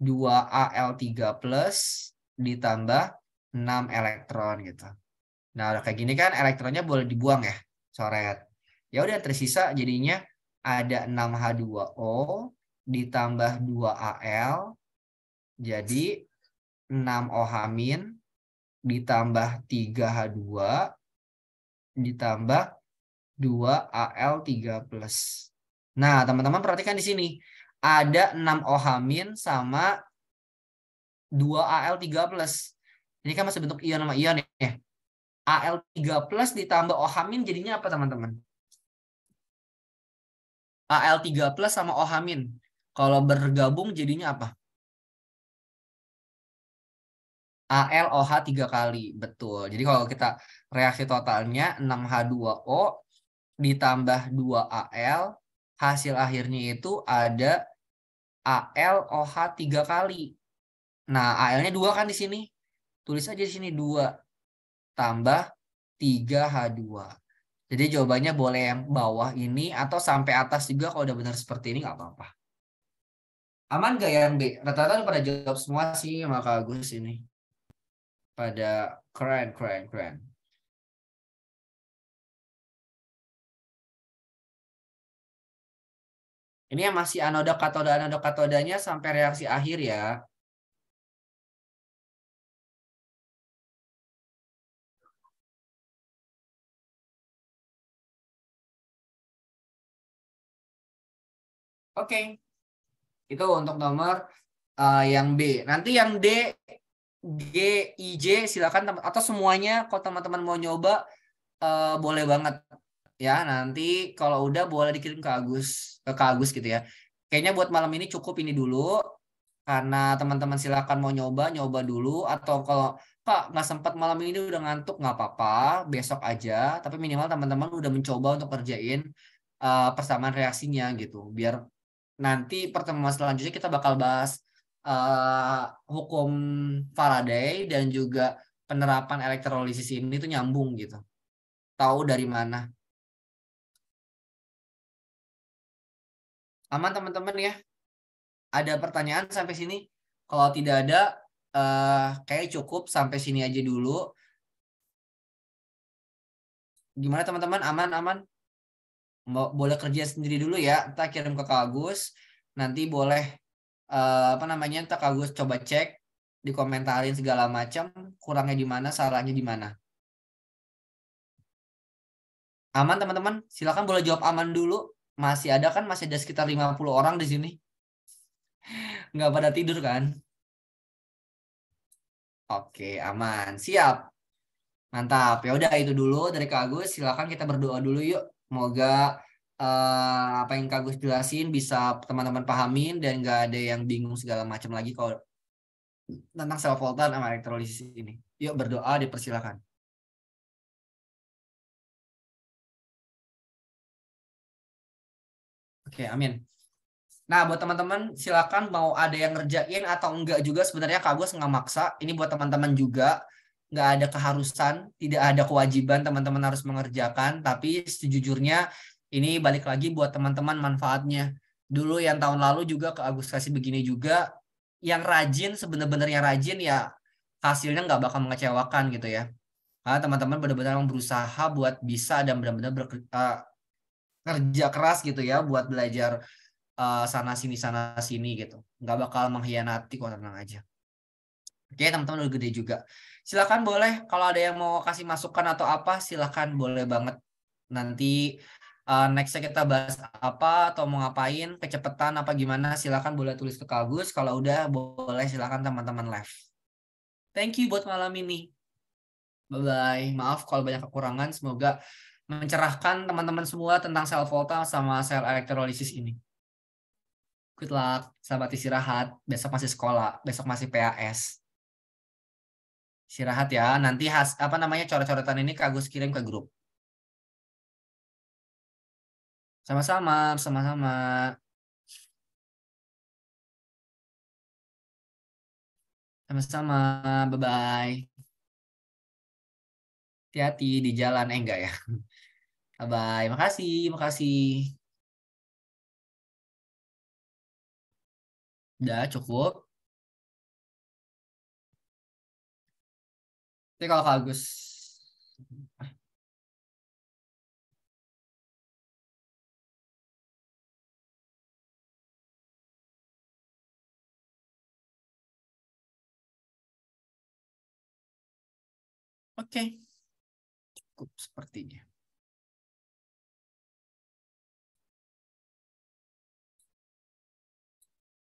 2Al3 plus ditambah 6 elektron gitu. Nah, udah kayak gini kan elektronnya boleh dibuang ya, coret. Ya udah tersisa jadinya ada 6H2O ditambah 2Al jadi 6 OH- ditambah 3H2 ditambah 2AL3+. Nah, teman-teman perhatikan di sini. Ada 6 OH- sama 2AL3+. Ini kan masih bentuk ion sama ion ya. AL3 ditambah OH jadinya apa teman-teman? AL3 sama OH Kalau bergabung jadinya apa? ALOH tiga kali, betul. Jadi kalau kita reaksi totalnya 6H2O ditambah 2AL, hasil akhirnya itu ada ALOH tiga kali. Nah, AL-nya dua kan di sini. Tulis aja di sini dua tambah 3H2. Jadi jawabannya boleh yang bawah ini atau sampai atas juga kalau udah benar seperti ini nggak apa-apa. Aman gak yang B? Rata-rata pada jawab semua sih maka Agus ini pada keren keren keren Ini yang masih anoda katoda anoda katodanya sampai reaksi akhir ya. Oke. Okay. Itu untuk nomor uh, yang B. Nanti yang D G I J silakan atau semuanya kalau teman-teman mau nyoba uh, boleh banget ya nanti kalau udah boleh dikirim ke Agus ke Kak Agus gitu ya kayaknya buat malam ini cukup ini dulu karena teman-teman silakan mau nyoba nyoba dulu atau kalau Pak nggak sempat malam ini udah ngantuk nggak apa-apa besok aja tapi minimal teman-teman udah mencoba untuk kerjain uh, eh, persamaan reaksinya gitu biar nanti pertemuan selanjutnya kita bakal bahas uh, hukum Faraday dan juga penerapan elektrolisis ini tuh nyambung gitu. Tahu dari mana? Aman teman-teman ya? Ada pertanyaan sampai sini? Kalau tidak ada, uh, eh, kayak cukup sampai sini aja dulu. Gimana teman-teman? Aman-aman? Boleh kerja sendiri dulu ya. Kita kirim ke Kak Agus. Nanti boleh Eh, apa namanya tak Agus coba cek dikomentarin segala macam kurangnya di mana salahnya di mana aman teman-teman silakan boleh jawab aman dulu masih ada kan masih ada sekitar 50 orang di sini <laughs> nggak pada tidur kan oke aman siap mantap ya udah itu dulu dari Kagus Agus silakan kita berdoa dulu yuk Semoga uh, apa yang Kak jelasin bisa teman-teman pahamin dan nggak ada yang bingung segala macam lagi kalau tentang sel voltan sama elektrolisis ini. Yuk berdoa dipersilakan. Oke, amin. Nah, buat teman-teman silakan mau ada yang ngerjain atau enggak juga sebenarnya kagus Gus nggak maksa. Ini buat teman-teman juga nggak ada keharusan, tidak ada kewajiban teman-teman harus mengerjakan, tapi sejujurnya ini balik lagi buat teman-teman manfaatnya dulu yang tahun lalu juga ke Agus kasih begini juga yang rajin sebenar yang rajin ya hasilnya nggak bakal mengecewakan gitu ya karena teman-teman benar-benar berusaha buat bisa dan benar-benar uh, eh, kerja keras gitu ya buat belajar uh, sana sini sana sini gitu nggak bakal mengkhianati kok tenang aja oke teman-teman udah gede juga silakan boleh kalau ada yang mau kasih masukan atau apa silakan boleh banget nanti uh, nextnya kita bahas apa atau mau ngapain, kecepatan apa gimana, silakan boleh tulis ke Kagus. Kalau udah boleh silakan teman-teman live. Thank you buat malam ini. Bye-bye. Maaf kalau banyak kekurangan. Semoga mencerahkan teman-teman semua tentang sel volta sama sel elektrolisis ini. Good luck, selamat istirahat. Besok masih sekolah, besok masih PAS. Istirahat ya. Nanti has, apa namanya coret-coretan ini Kagus kirim ke grup. Sama-sama, sama-sama. Sama-sama, bye-bye. Hati-hati di jalan, eh enggak ya. <laughs> Bye-bye, makasih, makasih. Udah cukup. Ini kalau Agus Oke, okay. cukup sepertinya.